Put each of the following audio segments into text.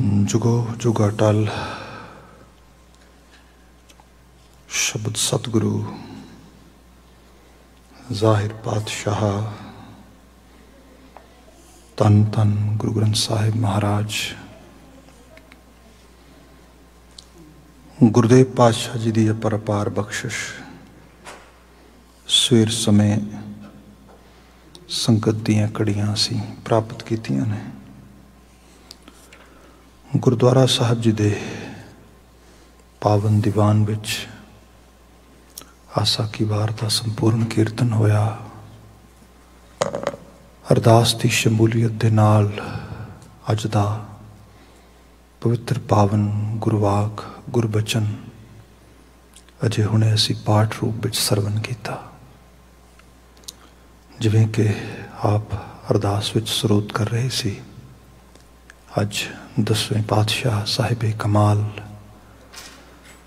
ਜੁਗੋ ਟਲ ਸ਼ਬਦ ਸਤਗੁਰੂ ਜ਼ਾਹਿਰ ਪਾਤਸ਼ਾਹ ਤਨ ਤਨ ਗੁਰੂ ਗ੍ਰੰਥ ਸਾਹਿਬ ਮਹਾਰਾਜ ਗੁਰਦੇਵ ਪਾਤਸ਼ਾਹ ਜੀ ਦੀ ਅਪਰਪਾਰ ਬਖਸ਼ਿਸ਼ ਸਵੇਰ ਸਮੇਂ ਸੰਗਤ ਦੀਆਂ ਕੜੀਆਂ ਸੀ ਪ੍ਰਾਪਤ ਕੀਤੀਆਂ ਨੇ ਗੁਰਦੁਆਰਾ ਸਾਹਿਬ ਜੀ ਦੇ ਪਾਵਨ ਦੀਵਾਨ ਵਿੱਚ ਆਸਾ ਕੀ ਵਾਰ ਦਾ ਸੰਪੂਰਨ ਕੀਰਤਨ ਹੋਇਆ ਅਰਦਾਸ ਦੀ ਸ਼ਮੂਲੀਅਤ ਦੇ ਨਾਲ ਅੱਜ ਦਾ ਪਵਿੱਤਰ ਪਾਵਨ ਗੁਰਵਾਕ ਗੁਰਬਚਨ ਅਜੇ ਹੁਣੇ ਅਸੀਂ ਪਾਠ ਰੂਪ ਵਿੱਚ ਸਰਵਨ ਕੀਤਾ ਜਿਵੇਂ ਕਿ ਆਪ ਅਰਦਾਸ ਵਿੱਚ ਸਰੋਤ ਕਰ ਰਹੇ ਸੀ ਅੱਜ ਦਸਵੇਂ ਪਾਤਸ਼ਾਹ ਸਾਹਿਬੇ ਕਮਾਲ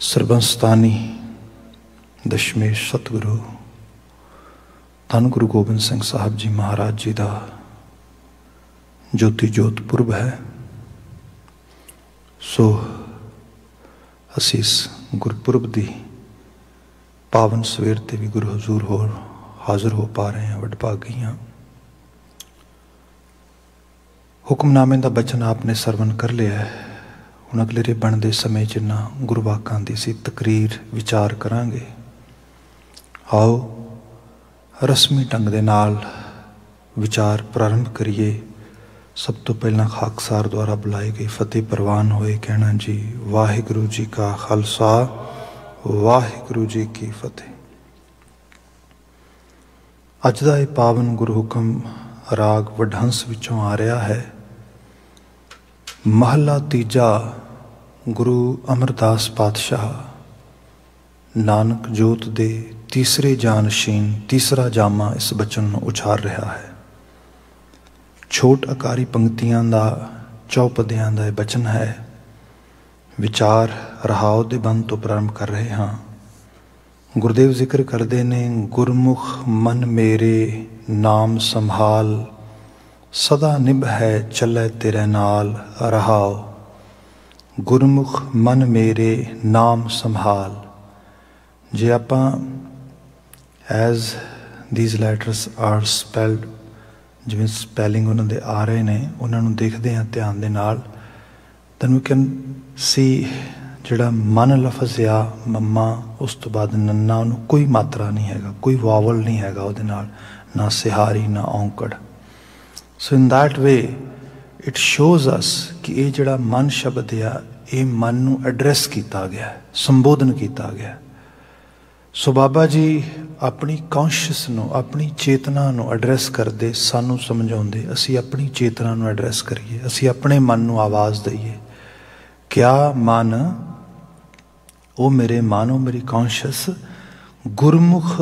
ਸਰਬੰਸਤਾਨੀ ਦਸ਼ਮੇ ਸਤਿਗੁਰੂ ਧੰਨ ਗੁਰੂ ਗੋਬਿੰਦ ਸਿੰਘ ਸਾਹਿਬ ਜੀ ਮਹਾਰਾਜ ਜੀ ਦਾ ਜੋਤੀ ਜੋਤ ਪੁਰਬ ਹੈ ਸੋ ਅਸੀਸ ਗੁਰਪੁਰਬ ਦੀ ਪਾਵਨ ਸਵੇਰ ਤੇ ਵੀ ਗੁਰੂ ਹਜ਼ੂਰ ਹੋਰ ਹਾਜ਼ਰ ਹੋ ਪਾ ਰਹੇ ਹਾਂ ਵਡਭਾਗੀਆਂ ਹੁਕਮਨਾਮੇ ਦਾ ਬਚਨ ਆਪਨੇ ਸਰਵਨ ਕਰ ਲਿਆ ਹੈ ਹੁਣ ਅਗਲੇ ਰੇ ਬਣਦੇ ਸਮੇਂ ਜਿੰਨਾ ਗੁਰਵਾਕਾਂ ਦੀ ਸੀ ਤਕਰੀਰ ਵਿਚਾਰ ਕਰਾਂਗੇ ਆਓ ਰਸਮੀ ਢੰਗ ਦੇ ਨਾਲ ਵਿਚਾਰ ਪ੍ਰਾਰੰਭ ਕਰੀਏ ਸਭ ਤੋਂ ਪਹਿਲਾਂ ਖਾਕਸਾਰ ਦੁਆਰਾ ਬੁਲਾਏ ਗਏ ਫਤਿਹ ਪ੍ਰਵਾਨ ਹੋਏ ਕਹਿਣਾ ਜੀ ਵਾਹਿਗੁਰੂ ਜੀ ਕਾ ਖਾਲਸਾ ਵਾਹਿਗੁਰੂ ਜੀ ਕੀ ਫਤਿਹ ਅੱਜ ਦਾ ਇਹ ਪਾਵਨ ਗੁਰੂ ਹੁਕਮ ਰਾਗ ਵਢੰਸ ਵਿੱਚੋਂ ਆ ਰਿਹਾ ਹੈ ਮਹਲਾ ਤੀਜਾ ਗੁਰੂ ਅਮਰਦਾਸ ਪਾਤਸ਼ਾਹ ਨਾਨਕ ਜੋਤ ਦੇ ਤੀਸਰੇ ਜਾਨਸ਼ੀਨ ਤੀਸਰਾ ਜਾਮਾ ਇਸ ਬਚਨ ਨੂੰ ਉਚਾਰ ਰਿਹਾ ਹੈ ਛੋਟ ਅਕਾਰੀ ਪੰਕਤੀਆਂ ਦਾ ਚੌਪਦਿਆਂ ਦਾ ਇਹ ਬਚਨ ਹੈ ਵਿਚਾਰ ਰਹਾਉ ਦੇ ਬੰਦ ਤੋਂ ਪ੍ਰਾਰੰਭ ਕਰ ਰਹੇ ਹਾਂ ਗੁਰਦੇਵ ਜ਼ਿਕਰ ਕਰਦੇ ਨੇ ਗੁਰਮੁਖ ਮਨ ਮੇਰੇ ਨਾਮ ਸੰਭਾਲ ਸਦਾ ਨਿਭ ਹੈ ਚੱਲੇ ਤੇਰੇ ਨਾਲ ਰਹਾਓ ਗੁਰਮੁਖ ਮਨ ਮੇਰੇ ਨਾਮ ਸੰਭਾਲ ਜੇ ਆਪਾਂ as these letters are spelled ਜਿਵੇਂ ਸਪੈਲਿੰਗ ਉਹਨਾਂ ਦੇ ਆ ਰਹੇ ਨੇ ਉਹਨਾਂ ਨੂੰ ਦੇਖਦੇ ਹਾਂ ਧਿਆਨ ਦੇ ਨਾਲ ਤੈਨੂੰ ਕੈਨ ਸੀ ਜਿਹੜਾ ਮਨ ਲਫ਼ਜ਼ ਆ ਮੰਮਾ ਉਸ ਤੋਂ ਬਾਅਦ ਨੰਨਾ ਉਹਨੂੰ ਕੋਈ ਮਾਤਰਾ ਨਹੀਂ ਹੈਗਾ ਕੋਈ ਵਾਵਲ ਨਹੀਂ ਹੈਗਾ ਉਹਦੇ ਨਾਲ ਨਾ ਸਿਹਾਰੀ ਨਾ ਔਂਕੜ so in that way it shows us ਕਿ ਇਹ ਜਿਹੜਾ ਮਨ ਸ਼ਬਦ ਆ ਇਹ ਮਨ ਨੂੰ ਐਡਰੈਸ ਕੀਤਾ ਗਿਆ ਹੈ ਸੰਬੋਧਨ ਕੀਤਾ ਗਿਆ ਸੋ ਬਾਬਾ ਜੀ ਆਪਣੀ ਕੌਂਸ਼ੀਅਸ ਨੂੰ ਆਪਣੀ ਚੇਤਨਾ ਨੂੰ ਐਡਰੈਸ ਕਰਦੇ ਸਾਨੂੰ ਸਮਝਾਉਂਦੇ ਅਸੀਂ ਆਪਣੀ ਚੇਤਨਾ ਨੂੰ ਐਡਰੈਸ ਕਰੀਏ ਅਸੀਂ ਆਪਣੇ ਮਨ ਨੂੰ ਆਵਾਜ਼ ਦਈਏ ਕਿਆ ਮਨ ਉਹ ਮੇਰੇ ਮਾਨੋ ਮੇਰੀ ਕੌਂਸ਼ੀਅਸ ਗੁਰਮੁਖ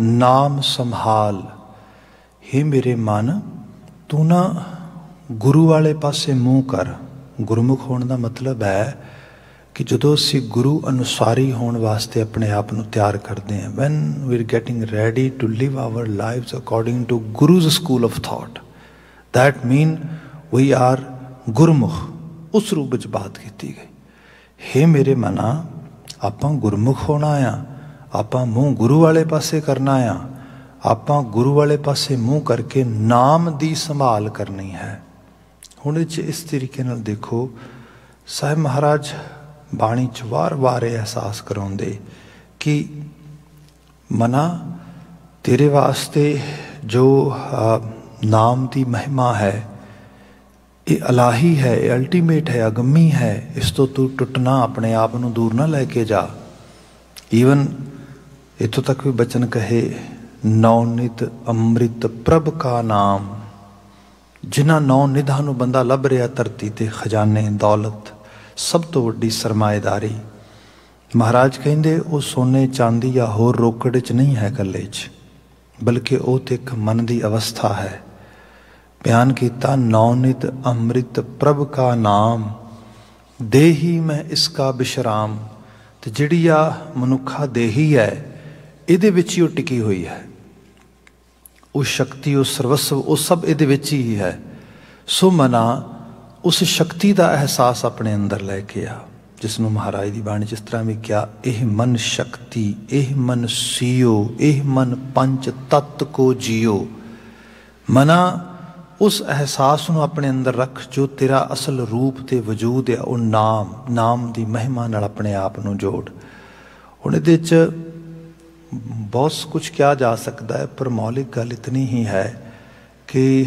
ਨਾਮ ਸੰਭਾਲ ਹੇ ਮੇਰੇ ਮਨ ਤੂੰ ਨਾ ਗੁਰੂ ਵਾਲੇ ਪਾਸੇ ਮੂੰਹ ਕਰ ਗੁਰਮੁਖ ਹੋਣ ਦਾ ਮਤਲਬ ਹੈ ਕਿ ਜਦੋਂ ਅਸੀਂ ਗੁਰੂ ਅਨੁਸਾਰੀ ਹੋਣ ਵਾਸਤੇ ਆਪਣੇ ਆਪ ਨੂੰ ਤਿਆਰ ਕਰਦੇ ਹਾਂ when we are getting ready to live our lives according to Guru's school of thought that mean we are ਗੁਰਮੁਖ ਉਸ ਰੂਪ ਵਿੱਚ ਬਾਤ ਕੀਤੀ ਗਈ हे ਮੇਰੇ ਮਨਾ ਆਪਾਂ ਗੁਰਮੁਖ ਹੋਣਾ ਆ ਆਪਾਂ ਮੂੰਹ ਗੁਰੂ ਵਾਲੇ ਪਾਸੇ ਕਰਨਾ ਆ ਆਪਾਂ ਗੁਰੂ ਵਾਲੇ ਪਾਸੇ ਮੂੰਹ ਕਰਕੇ ਨਾਮ ਦੀ ਸੰਭਾਲ ਕਰਨੀ ਹੈ ਹੁਣ ਇਹ ਇਸ ਤਰੀਕੇ ਨਾਲ ਦੇਖੋ ਸਾਹਿਬ ਮਹਾਰਾਜ ਬਾਣੀ ਚ ਵਾਰ-ਵਾਰ ਇਹ ਅਹਿਸਾਸ ਕਰਾਉਂਦੇ ਕਿ ਮਨਾ ਤੇਰੇ ਵਾਸਤੇ ਜੋ ਨਾਮ ਦੀ ਮਹਿਮਾ ਹੈ ਇਹ ਅਲਾਹੀ ਹੈ ਇਹ ਅਲਟੀਮੇਟ ਹੈ ਅਗੰਮੀ ਹੈ ਇਸ ਤੋਂ ਤੂੰ ਟੁੱਟਣਾ ਆਪਣੇ ਆਪ ਨੂੰ ਦੂਰ ਨਾ ਲੈ ਕੇ ਜਾ ਈਵਨ ਇਤੋਂ ਤੱਕ ਵੀ ਬਚਨ ਕਹੇ ਨੌਨਿਤ ਅੰਮ੍ਰਿਤ ਪ੍ਰਭ ਕਾ ਨਾਮ ਜਿਨ੍ਹਾਂ ਨੌ ਨਿਧਾਂ ਨੂੰ ਬੰਦਾ ਲੱਭ ਰਿਹਾ ਧਰਤੀ ਤੇ ਖਜ਼ਾਨੇ ਦੌਲਤ ਸਭ ਤੋਂ ਵੱਡੀ ਸਰਮਾਇਦਾਰੀ ਮਹਾਰਾਜ ਕਹਿੰਦੇ ਉਹ ਸੋਨੇ ਚਾਂਦੀ ਜਾਂ ਹੋਰ ਰੋਕੜ 'ਚ ਨਹੀਂ ਹੈ ਕੱਲੇ 'ਚ ਬਲਕਿ ਉਹ ਤੇ ਇੱਕ ਮਨ ਦੀ ਅਵਸਥਾ ਹੈ ਬਿਆਨ ਕੀਤਾ ਨੌਨਿਤ ਅੰਮ੍ਰਿਤ ਪ੍ਰਭ ਕਾ ਨਾਮ ਦੇਹੀ ਮੈਂ ਇਸ ਕਾ ਬਿਸ਼ਰਾਮ ਤੇ ਜਿਹੜੀ ਆ ਮਨੁੱਖਾ ਦੇਹੀ ਹੈ ਇਹਦੇ ਵਿੱਚ ਹੀ ਉਹ ਟਿਕੀ ਹੋਈ ਹੈ ਉਹ ਸ਼ਕਤੀ ਉਹ ਸਰਵਸਵ ਉਹ ਸਭ ਇਹਦੇ ਵਿੱਚ ਹੀ ਹੈ ਸੋ ਮਨਾ ਉਸ ਸ਼ਕਤੀ ਦਾ ਅਹਿਸਾਸ ਆਪਣੇ ਅੰਦਰ ਲੈ ਕੇ ਆ ਜਿਸ ਨੂੰ ਮਹਾਰਾਜ ਦੀ ਬਾਣੀ ਜਿਸ ਤਰ੍ਹਾਂ ਵੀ ਕਿਹਾ ਇਹ ਮਨ ਸ਼ਕਤੀ ਇਹ ਮਨ ਸਿਓ ਇਹ ਮਨ ਪੰਜ ਤਤ ਕੋ ਜਿਓ ਮਨਾ ਉਸ ਅਹਿਸਾਸ ਨੂੰ ਆਪਣੇ ਅੰਦਰ ਰੱਖ ਜੋ ਤੇਰਾ ਅਸਲ ਰੂਪ ਤੇ ਵਜੂਦ ਹੈ ਉਹ ਨਾਮ ਨਾਮ ਦੀ ਮਹਿਮਾ ਨਾਲ ਆਪਣੇ ਆਪ ਨੂੰ ਜੋੜ ਹੁਣ ਇਹਦੇ ਵਿੱਚ ਬਹੁਤ ਕੁਝ ਕਿਹਾ ਜਾ ਸਕਦਾ ਹੈ ਪਰ ਮੌਲਿਕ ਗੱਲ ਇਤਨੀ ਹੀ ਹੈ ਕਿ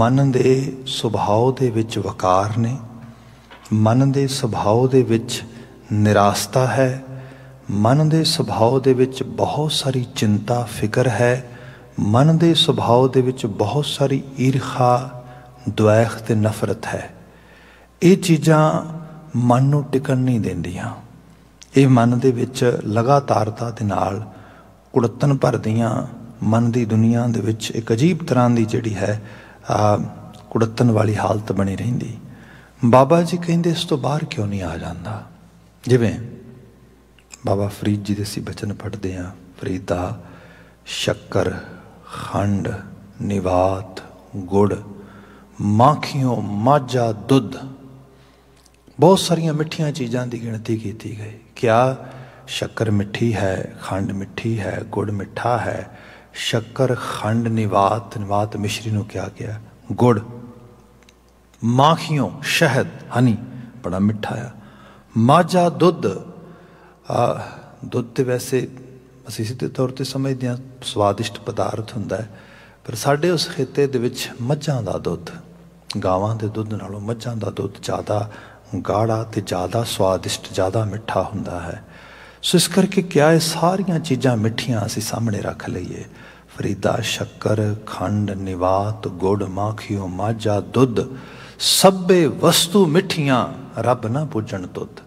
ਮਨ ਦੇ ਸੁਭਾਅ ਦੇ ਵਿੱਚ ਵਕਾਰ ਨੇ ਮਨ ਦੇ ਸੁਭਾਅ ਦੇ ਵਿੱਚ ਨਿਰਾਸਤਾ ਹੈ ਮਨ ਦੇ ਸੁਭਾਅ ਦੇ ਵਿੱਚ ਬਹੁਤ ਸਾਰੀ ਚਿੰਤਾ ਫਿਕਰ ਹੈ ਮਨ ਦੇ ਸੁਭਾਅ ਦੇ ਵਿੱਚ ਬਹੁਤ ਸਾਰੀ ਈਰਖਾ ਦੁਆਖ ਤੇ ਨਫ਼ਰਤ ਹੈ ਇਹ ਚੀਜ਼ਾਂ ਮਨ ਨੂੰ ਟਿਕਣ ਨਹੀਂ ਦਿੰਦੀਆਂ ਇਹ ਮਨ ਦੇ ਵਿੱਚ ਲਗਾਤਾਰਤਾ ਦੇ ਨਾਲ ਕੁੜਤਨ ਭਰਦੀਆਂ ਮਨ ਦੀ ਦੁਨੀਆ ਦੇ ਵਿੱਚ ਇੱਕ ਅਜੀਬ ਤਰ੍ਹਾਂ ਦੀ ਜਿਹੜੀ ਹੈ ਆ ਕੁੜਤਨ ਵਾਲੀ ਹਾਲਤ ਬਣੀ ਰਹਿੰਦੀ ਬਾਬਾ ਜੀ ਕਹਿੰਦੇ ਇਸ ਤੋਂ ਬਾਹਰ ਕਿਉਂ ਨਹੀਂ ਆ ਜਾਂਦਾ ਜਿਵੇਂ ਬਾਬਾ ਫਰੀਦ ਜੀ ਦੇ ਸੀ ਬਚਨ ਪੜਦੇ ਆ ਫਰੀਦਾ ਸ਼ੱਕਰ ਖੰਡ ਨਿਵਾਤ ਗੁੜ ਮਾਖੀਓ ਮਾਜਾ ਦੁੱਧ ਬਹੁਤ ਸਾਰੀਆਂ ਮਿੱਠੀਆਂ ਚੀਜ਼ਾਂ ਦੀ ਗਿਣਤੀ ਕੀਤੀ ਗਈ ਕਿਆ ਸ਼ੱਕਰ ਮਿੱਠੀ ਹੈ ਖੰਡ ਮਿੱਠੀ ਹੈ ਗੁੜ ਮਿੱਠਾ ਹੈ ਸ਼ੱਕਰ ਖੰਡ ਨਿਵਾਤ ਨਿਵਾਤ ਮਿਸ਼ਰੀ ਨੂੰ ਕਿਹਾ ਗਿਆ ਗੁੜ ਮਾਖੀਆਂ ਸ਼ਹਿਦ ਹਨੀ ਬੜਾ ਮਿੱਠਾ ਆ ਮਾਜਾ ਦੁੱਧ ਦੁੱਧ ਤੇ ਵੈਸੇ ਅਸੀਂ ਸਿੱਧੇ ਤੌਰ ਤੇ ਸਮਝਦੇ ਹਾਂ ਸਵਾਦਿਸ਼ਟ ਪਦਾਰਥ ਹੁੰਦਾ ਹੈ ਪਰ ਸਾਡੇ ਉਸ ਖੇਤੇ ਦੇ ਵਿੱਚ ਮੱਝਾਂ ਦਾ ਦੁੱਧ ਗਾਵਾਂ ਦੇ ਦੁੱਧ ਨਾਲੋਂ ਮੱਝਾਂ ਦਾ ਦੁੱਧ ਜ਼ਿਆਦਾ ਗਾੜਾ ਤੇ ਜ਼ਿਆਦਾ ਸਵਾਦਿਸ਼ਟ ਜ਼ਿਆਦਾ ਮਿੱਠਾ ਹੁੰਦਾ ਹੈ ਸੋ ਇਸ ਕਰਕੇ ਕਿਆ ਇਹ ਸਾਰੀਆਂ ਚੀਜ਼ਾਂ ਮਿੱਠੀਆਂ ਅਸੀਂ ਸਾਹਮਣੇ ਰੱਖ ਲਈਏ ਫਰੀਦਾ ਸ਼ੱਕਰ ਖੰਡ ਨਿਵਾਤ ਗੁੜ ਮਾਖਿਓ ਮਾਜਾ ਦੁੱਧ ਸਭੇ ਵਸਤੂ ਮਿੱਠੀਆਂ ਰੱਬ ਨਾ ਪੁੱਜਣ ਦੁੱਧ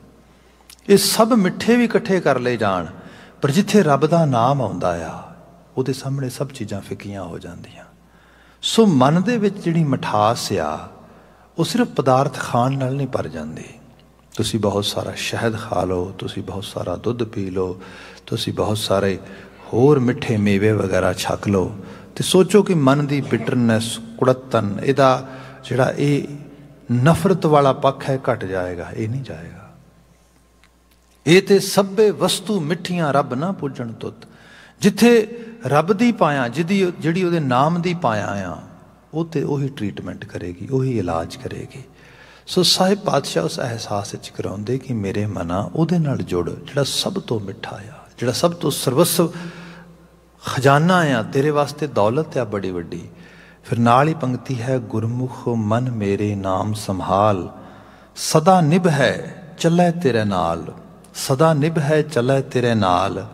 ਇਹ ਸਭ ਮਿੱਠੇ ਵੀ ਇਕੱਠੇ ਕਰ ਲੈ ਜਾਣ ਪਰ ਜਿੱਥੇ ਰੱਬ ਦਾ ਨਾਮ ਆਉਂਦਾ ਆ ਉਹਦੇ ਸਾਹਮਣੇ ਸਭ ਚੀਜ਼ਾਂ ਫਿੱਕੀਆਂ ਹੋ ਜਾਂਦੀਆਂ ਸੋ ਮਨ ਦੇ ਵਿੱਚ ਜਿਹੜੀ ਮਠਾਸ ਆ ਉਹ ਸਿਰਫ ਪਦਾਰਥ ਖਾਣ ਨਾਲ ਨਹੀਂ ਪਰ ਜਾਂਦੀ ਤੁਸੀਂ ਬਹੁਤ ਸਾਰਾ ਸ਼ਹਿਦ ਖਾ ਲਓ ਤੁਸੀਂ ਬਹੁਤ ਸਾਰਾ ਦੁੱਧ ਪੀ ਲਓ ਤੁਸੀਂ ਬਹੁਤ ਸਾਰੇ ਹੋਰ ਮਿੱਠੇ ਮੇਵੇ ਵਗੈਰਾ ਛਕ ਲਓ ਤੇ ਸੋਚੋ ਕਿ ਮਨ ਦੀ ਬਿਟਰਨੈਸ ਕੁੜਤਨ ਇਹਦਾ ਜਿਹੜਾ ਇਹ ਨਫ਼ਰਤ ਵਾਲਾ ਪੱਖ ਹੈ ਘਟ ਜਾਏਗਾ ਇਹ ਨਹੀਂ ਜਾਏਗਾ ਇਹ ਤੇ ਸਭੇ ਵਸਤੂ ਮਿੱਠੀਆਂ ਰੱਬ ਨਾ ਪੁੱਜਣ ਤੁਤ ਜਿੱਥੇ ਰੱਬ ਦੀ ਪਾਇਆ ਜਿਹਦੀ ਜਿਹੜੀ ਉਹਦੇ ਨਾਮ ਦੀ ਪਾਇਆ ਆ ਉਹ ਤੇ ਉਹੀ ਟ੍ਰੀਟਮੈਂਟ ਕਰੇਗੀ ਉਹੀ ਇਲਾਜ ਕਰੇਗੀ ਸੋ ਸਾਹਿਬ ਪਾਤਸ਼ਾਹ ਉਸ ਅਹਿਸਾਸ ਵਿੱਚ ਕਰਾਉਂਦੇ ਕਿ ਮੇਰੇ ਮਨਾ ਉਹਦੇ ਨਾਲ ਜੁੜ ਜਿਹੜਾ ਸਭ ਤੋਂ ਮਿੱਠਾ ਆ ਜਿਹੜਾ ਸਭ ਤੋਂ ਸਰਵਸਵ ਖਜ਼ਾਨਾ ਆ ਤੇਰੇ ਵਾਸਤੇ ਦੌਲਤ ਆ ਬੜੀ ਵੱਡੀ ਫਿਰ ਨਾਲ ਹੀ ਪੰਕਤੀ ਹੈ ਗੁਰਮੁਖ ਮਨ ਮੇਰੇ ਨਾਮ ਸੰਭਾਲ ਸਦਾ ਨਿਭ ਹੈ ਚੱਲੇ ਤੇਰੇ ਨਾਲ ਸਦਾ ਨਿਭ ਹੈ ਚੱਲੇ ਤੇਰੇ ਨਾਲ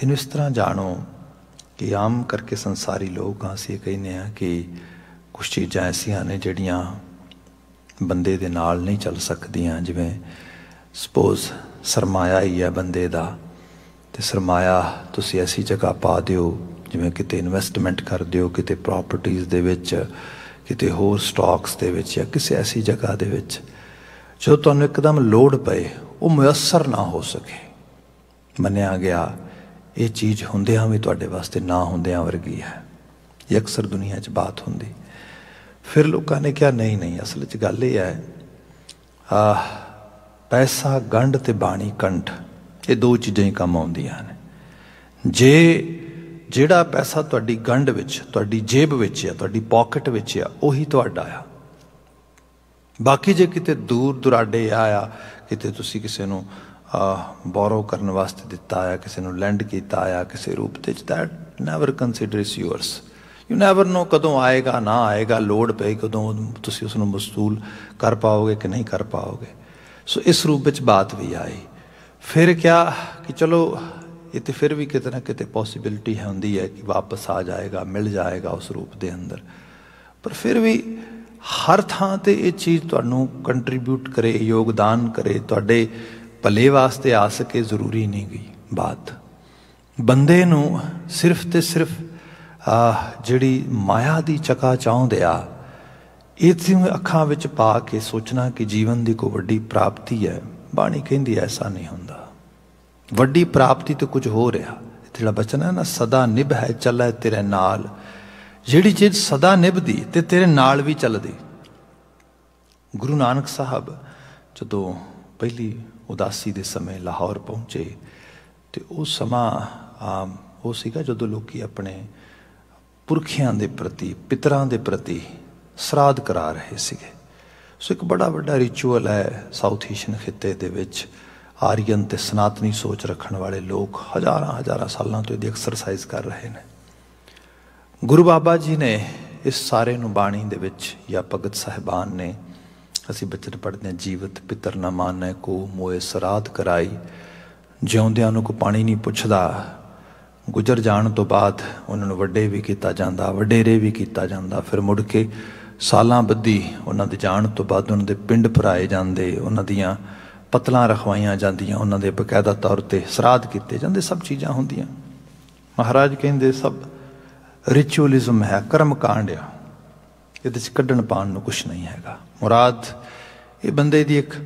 ਇਹਨੂੰ ਇਸ ਤਰ੍ਹਾਂ ਜਾਣੋ ਕਿ ਆਮ ਕਰਕੇ ਸੰਸਾਰੀ ਲੋਕ ਅਸੀਂ ਕਹਿੰਦੇ ਆ ਕਿ ਕੁਝ ਚੀਜ਼ਾਂ ਐਸੀਆਂ ਨੇ ਜਿਹੜੀਆਂ ਬੰਦੇ ਦੇ ਨਾਲ ਨਹੀਂ ਚੱਲ ਸਕਦੀਆਂ ਜਿਵੇਂ ਸਪੋਜ਼ ਸਰਮਾਇਆ ਹੀ ਹੈ ਬੰਦੇ ਦਾ ਤੇ ਸਰਮਾਇਆ ਤੁਸੀਂ ਐਸੀ ਜਗ੍ਹਾ ਪਾ ਦਿਓ ਜਿਵੇਂ ਕਿਤੇ ਇਨਵੈਸਟਮੈਂਟ ਕਰ ਦਿਓ ਕਿਤੇ ਪ੍ਰਾਪਰਟੀਆਂ ਦੇ ਵਿੱਚ ਕਿਤੇ ਹੋਰ ਸਟਾਕਸ ਦੇ ਵਿੱਚ ਜਾਂ ਕਿਸੇ ਐਸੀ ਜਗ੍ਹਾ ਦੇ ਵਿੱਚ ਜੋ ਤੁਹਾਨੂੰ ਇੱਕਦਮ ਲੋਡ ਪਏ ਉਹ ਮੁਯਸਰ ਨਾ ਹੋ ਸਕੇ ਮੰਨਿਆ ਗਿਆ ਇਹ ਚੀਜ਼ ਹੁੰਦਿਆਂ ਵੀ ਤੁਹਾਡੇ ਵਾਸਤੇ ਨਾ ਹੁੰਦਿਆਂ ਵਰਗੀ ਹੈ ਇਹ ਅਕਸਰ ਦੁਨੀਆ 'ਚ ਬਾਤ ਹੁੰਦੀ ਫਿਰ ਲੋਕਾਂ ਨੇ ਕਿਹਾ ਨਹੀਂ ਨਹੀਂ ਅਸਲ ਵਿੱਚ ਗੱਲ ਇਹ ਹੈ ਆ ਪੈਸਾ ਗੰਡ ਤੇ ਬਾਣੀ ਕੰਠ ਇਹ ਦੋ ਚੀਜ਼ਾਂ ਹੀ ਕੰਮ ਆਉਂਦੀਆਂ ਨੇ ਜੇ ਜਿਹੜਾ ਪੈਸਾ ਤੁਹਾਡੀ ਗੰਡ ਵਿੱਚ ਤੁਹਾਡੀ ਜੇਬ ਵਿੱਚ ਆ ਤੁਹਾਡੀ ਪਾਕਟ ਵਿੱਚ ਆ ਉਹੀ ਤੁਹਾਡਾ ਆ ਬਾਕੀ ਜੇ ਕਿਤੇ ਦੂਰ ਦੁਰਾਡੇ ਆਇਆ ਕਿਤੇ ਤੁਸੀਂ ਕਿਸੇ ਨੂੰ ਆ ਬੋਰੋ ਕਰਨ ਵਾਸਤੇ ਦਿੱਤਾ ਆ ਕਿਸੇ ਨੂੰ ਲੈਂਡ ਕੀਤਾ ਆ ਕਿਸੇ ਰੂਪ ਤੇ ਦਿੱਤਾ never consider is yours you never know ਕਦੋਂ ਆਏਗਾ ਨਾ ਆਏਗਾ ਲੋਡ ਪਏ ਕਦੋਂ ਤੁਸੀਂ ਉਸ ਨੂੰ ਮਸਤੂਲ ਕਰ ਪਾਓਗੇ ਕਿ ਨਹੀਂ ਕਰ ਪਾਓਗੇ ਸੋ ਇਸ ਰੂਪ ਵਿੱਚ ਬਾਤ ਵੀ ਆਈ ਫਿਰ ਕਿਹਾ ਕਿ ਚਲੋ ਇਹ ਤੇ ਫਿਰ ਵੀ ਕਿਤੇ ਨਾ ਕਿਤੇ ਪੋਸਿਬਿਲਟੀ ਹੈ ਹੁੰਦੀ ਹੈ ਕਿ ਵਾਪਸ ਆ ਜਾਏਗਾ ਮਿਲ ਜਾਏਗਾ ਉਸ ਰੂਪ ਦੇ ਅੰਦਰ ਪਰ ਫਿਰ ਵੀ ਹਰ ਥਾਂ ਤੇ ਇਹ ਚੀਜ਼ ਤੁਹਾਨੂੰ ਕੰਟਰੀਬਿਊਟ ਕਰੇ ਯੋਗਦਾਨ ਕਰੇ ਤੁਹਾਡੇ ਭਲੇ ਵਾਸਤੇ ਆ ਸਕੇ ਜ਼ਰੂਰੀ ਨਹੀਂ ਗਈ ਬਾਤ ਬੰਦੇ ਨੂੰ ਸਿਰਫ ਤੇ ਸਿਰਫ ਜਿਹੜੀ ਮਾਇਆ ਦੀ ਚਕਾ ਚਾਹੁੰਦੇ ਆ ਇਥੇ ਅੱਖਾਂ ਵਿੱਚ ਪਾ ਕੇ ਸੋਚਣਾ ਕਿ ਜੀਵਨ ਦੀ ਕੋ ਵੱਡੀ ਪ੍ਰਾਪਤੀ ਹੈ ਬਾਣੀ ਕਹਿੰਦੀ ਐਸਾ ਨਹੀਂ ਹੁੰਦਾ ਵੱਡੀ ਪ੍ਰਾਪਤੀ ਤੇ ਕੁਝ ਹੋ ਰਿਹਾ ਜਿਹੜਾ ਬਚਨ ਹੈ ਨਾ ਸਦਾ ਨਿਭ ਹੈ ਚੱਲੇ ਤੇਰੇ ਨਾਲ ਜਿਹੜੀ ਚੀਜ਼ ਸਦਾ ਨਿਭਦੀ ਤੇ ਤੇਰੇ ਨਾਲ ਵੀ ਚੱਲਦੀ ਗੁਰੂ ਨਾਨਕ ਸਾਹਿਬ ਜਦੋਂ ਪਹਿਲੀ ਉਦਾਸੀ ਦੇ ਸਮੇਂ ਲਾਹੌਰ ਪਹੁੰਚੇ ਤੇ ਉਹ ਸਮਾਂ ਉਹ ਸੀਗਾ ਜਦੋਂ ਲੋਕੀ ਆਪਣੇ ਪੁਰਖਿਆਂ ਦੇ ਪ੍ਰਤੀ ਪਿਤਰਾਂ ਦੇ ਪ੍ਰਤੀ ਸਰਾਧ ਕਰਾ ਰਹੇ ਸੀਗੇ ਸੋ ਇੱਕ ਬੜਾ ਵੱਡਾ ਰਿਚੁਅਲ ਹੈ ਸਾਊਥ ਏਸ਼ੀਅਨ ਖਿੱਤੇ ਦੇ ਵਿੱਚ ਆਰੀਅਨ ਤੇ ਸਨਾਤਨੀ ਸੋਚ ਰੱਖਣ ਵਾਲੇ ਲੋਕ ਹਜ਼ਾਰਾਂ ਹਜ਼ਾਰਾਂ ਸਾਲਾਂ ਤੋਂ ਇਹਦੀ ਐਕਸਰਸਾਈਜ਼ ਕਰ ਰਹੇ ਨੇ ਗੁਰੂ ਬਾਬਾ ਜੀ ਨੇ ਇਸ ਸਾਰੇ ਨੂੰ ਬਾਣੀ ਦੇ ਵਿੱਚ ਜਾਂ ਭਗਤ ਸਹਿਬਾਨ ਨੇ ਅਸੀਂ ਬਚਨ ਪੜਦੇ ਹਾਂ ਜੀਵਤ ਪਿਤਰ ਨਾ ਮਾਨੈ ਕੋ ਮੋਏ ਸਰਾਧ ਕਰਾਈ ਜਿਉਂਦਿਆਂ ਨੂੰ ਕੋ ਪਾਣੀ ਨਹੀਂ ਪੁੱਛਦਾ ਗੁਜ਼ਰ ਜਾਣ ਤੋਂ ਬਾਅਦ ਉਹਨਾਂ ਨੂੰ ਵੱਡੇ ਵੀ ਕੀਤਾ ਜਾਂਦਾ ਵਡੇਰੇ ਵੀ ਕੀਤਾ ਜਾਂਦਾ ਫਿਰ ਮੁੜ ਕੇ ਸਾਲਾਂ ਬੱਧੀ ਉਹਨਾਂ ਦੇ ਜਾਣ ਤੋਂ ਬਾਅਦ ਉਹਨਾਂ ਦੇ ਪਿੰਡ ਭਰਾਏ ਜਾਂਦੇ ਉਹਨਾਂ ਦੀਆਂ ਪਤਲਾਂ ਰਖਵਾਈਆਂ ਜਾਂਦੀਆਂ ਉਹਨਾਂ ਦੇ ਬਕਾਇਦਾ ਤੌਰ ਤੇ ਸਰਾਧ ਕੀਤੇ ਜਾਂਦੇ ਸਭ ਚੀਜ਼ਾਂ ਹੁੰਦੀਆਂ ਮਹਾਰਾਜ ਕਹਿੰਦੇ ਸਭ ਰਿਚੁਅਲਿਜ਼ਮ ਹੈ ਕਰਮ ਕਾਂਡ ਆ ਇਹਦੇ ਚ ਕੱਢਣ ਪਾਣ ਨੂੰ ਕੁਝ ਨਹੀਂ ਹੈਗਾ ਮੁਰਾਦ ਇਹ ਬੰਦੇ ਦੀ ਇੱਕ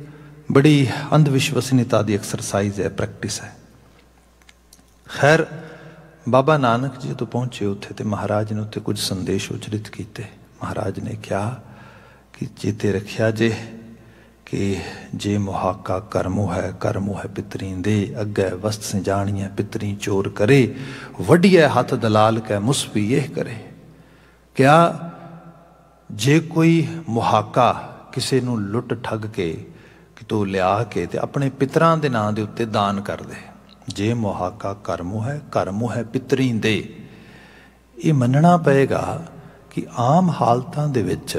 ਬੜੀ ਅੰਧ ਵਿਸ਼ਵਸਨੀਤਾ ਦੀ ਐਕਸਰਸਾਈਜ਼ ਹੈ ਪ੍ਰੈਕਟਿਸ ਹੈ ਖੈਰ ਬਾਬਾ ਨਾਨਕ ਜੀ ਤੋਂ ਪਹੁੰਚੇ ਉੱਥੇ ਤੇ ਮਹਾਰਾਜ ਨੇ ਉੱਥੇ ਕੁਝ ਸੰਦੇਸ਼ ਉਚਰਿਤ ਕੀਤੇ ਮਹਾਰਾਜ ਨੇ ਕਿਹਾ ਕਿ ਚੇਤੇ ਰੱਖਿਆ ਜੇ ਕਿ ਜੇ ਮੁਹਾਕਾ ਕਰਮੋ ਹੈ ਕਰਮੋ ਹੈ ਪਿਤਰੀ ਦੇ ਅੱਗੇ ਵਸਤ ਸੇ ਜਾਣੀਐ ਪਿਤਰੀ ਚੋਰ ਕਰੇ ਵੱਡਿਆ ਹੱਥ ਦਲਾਲ ਕੈ ਮੁਸਫੀ ਇਹ ਕਰੇ ਕਿਆ ਜੇ ਕੋਈ ਮੁਹਾਕਾ ਕਿਸੇ ਨੂੰ ਲੁੱਟ ਠੱਗ ਕੇ ਕਿਤੋਂ ਲਿਆ ਕੇ ਤੇ ਆਪਣੇ ਪਿਤਰਾਂ ਦੇ ਨਾਂ ਦੇ ਉੱਤੇ ਦਾਨ ਕਰ ਦੇ ਜੇ ਮੋਹਾਕਾ ਕਰਮੋ ਹੈ ਕਰਮੋ ਹੈ ਪਿਤਰੀ ਦੇ ਇਹ ਮੰਨਣਾ ਪਏਗਾ ਕਿ ਆਮ ਹਾਲਤਾਂ ਦੇ ਵਿੱਚ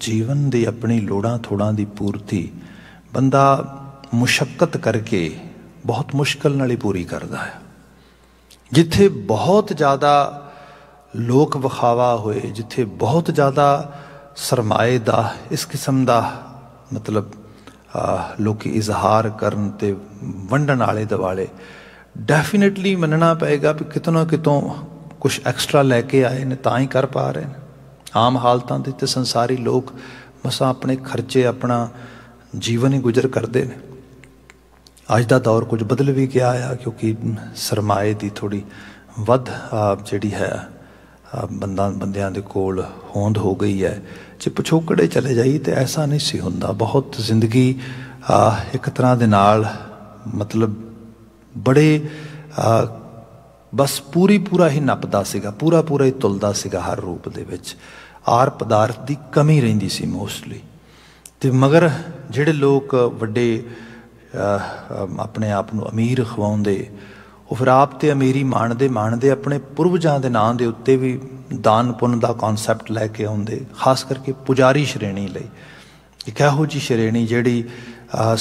ਜੀਵਨ ਦੀ ਆਪਣੀ ਲੋੜਾਂ ਥੋੜਾਂ ਦੀ ਪੂਰਤੀ ਬੰਦਾ ਮੁਸ਼ਕਲਤ ਕਰਕੇ ਬਹੁਤ ਮੁਸ਼ਕਲ ਨਾਲ ਹੀ ਪੂਰੀ ਕਰਦਾ ਹੈ ਜਿੱਥੇ ਬਹੁਤ ਜ਼ਿਆਦਾ ਲੋਕ ਵਿਖਾਵਾ ਹੋਏ ਜਿੱਥੇ ਬਹੁਤ ਜ਼ਿਆਦਾ ਸਰਮਾਏ ਦਾ ਇਸ ਕਿਸਮ ਦਾ ਮਤਲਬ ਲੋਕੀ ਇਜ਼ਹਾਰ ਕਰਨ ਤੇ ਵੰਡਣ ਵਾਲੇ ਦਿਵਾਲੇ ਡੈਫੀਨਿਟਲੀ ਮੰਨਣਾ ਪਏਗਾ ਕਿ ਕਿਤਨਾ ਕਿਤੋਂ ਕੁਝ ਐਕਸਟਰਾ ਲੈ ਕੇ ਆਏ ਨੇ ਤਾਂ ਹੀ ਕਰ ਪਾ ਰਹੇ ਨੇ ਆਮ ਹਾਲਤਾਂ ਦੇ ਤੇ ਸੰਸਾਰੀ ਲੋਕ ਮਸਾਂ ਆਪਣੇ ਖਰਚੇ ਆਪਣਾ ਜੀਵਨ ਹੀ ਗੁਜ਼ਰ ਕਰਦੇ ਨੇ ਅੱਜ ਦਾ ਦੌਰ ਕੁਝ ਬਦਲ ਵੀ ਗਿਆ ਆ ਕਿਉਂਕਿ ਸਰਮਾਏ ਦੀ ਥੋੜੀ ਵੱਧ ਜਿਹੜੀ ਹੈ ਬੰਦਾ ਬੰਦਿਆਂ ਦੇ ਕੋਲ ਹੋਂਦ ਹੋ ਗਈ ਹੈ ਜੇ ਪਿਛੋਕੜੇ ਚਲੇ ਜਾਈ ਤੇ ਐਸਾ ਨਹੀਂ ਸੀ ਹੁੰਦਾ ਬਹੁਤ ਜ਼ਿੰਦਗੀ ਇੱਕ ਤਰ੍ਹਾਂ ਦੇ ਨਾਲ ਮਤਲਬ ਬੜੇ ਬਸ ਪੂਰੀ ਪੂਰਾ ਹੀ ਨੱਪਦਾ ਸੀਗਾ ਪੂਰਾ ਪੂਰਾ ਹੀ ਤੁਲਦਾ ਸੀਗਾ ਹਰ ਰੂਪ ਦੇ ਵਿੱਚ ਆਰ ਪਦਾਰਥ ਦੀ ਕਮੀ ਰਹਿੰਦੀ ਸੀ ਮੋਸਟਲੀ ਤੇ ਮਗਰ ਜਿਹੜੇ ਲੋਕ ਵੱਡੇ ਆਪਣੇ ਆਪ ਨੂੰ ਅਮੀਰ ਖਵਾਉਂਦੇ ਉਹ ਫਿਰ ਆਪ ਤੇ ਅਮੀਰੀ ਮਾਣਦੇ ਮਾਣਦੇ ਆਪਣੇ ਪੁਰਵਜਾਂ ਦੇ ਨਾਂ ਦੇ ਉੱਤੇ ਵੀ ਦਾਨ ਪੁੰਨ ਦਾ ਕਨਸੈਪਟ ਲੈ ਕੇ ਆਉਂਦੇ ਖਾਸ ਕਰਕੇ ਪੁਜਾਰੀ ਸ਼੍ਰੇਣੀ ਲਈ ਇਹ ਕਹੋ ਜੀ ਸ਼੍ਰੇਣੀ ਜਿਹੜੀ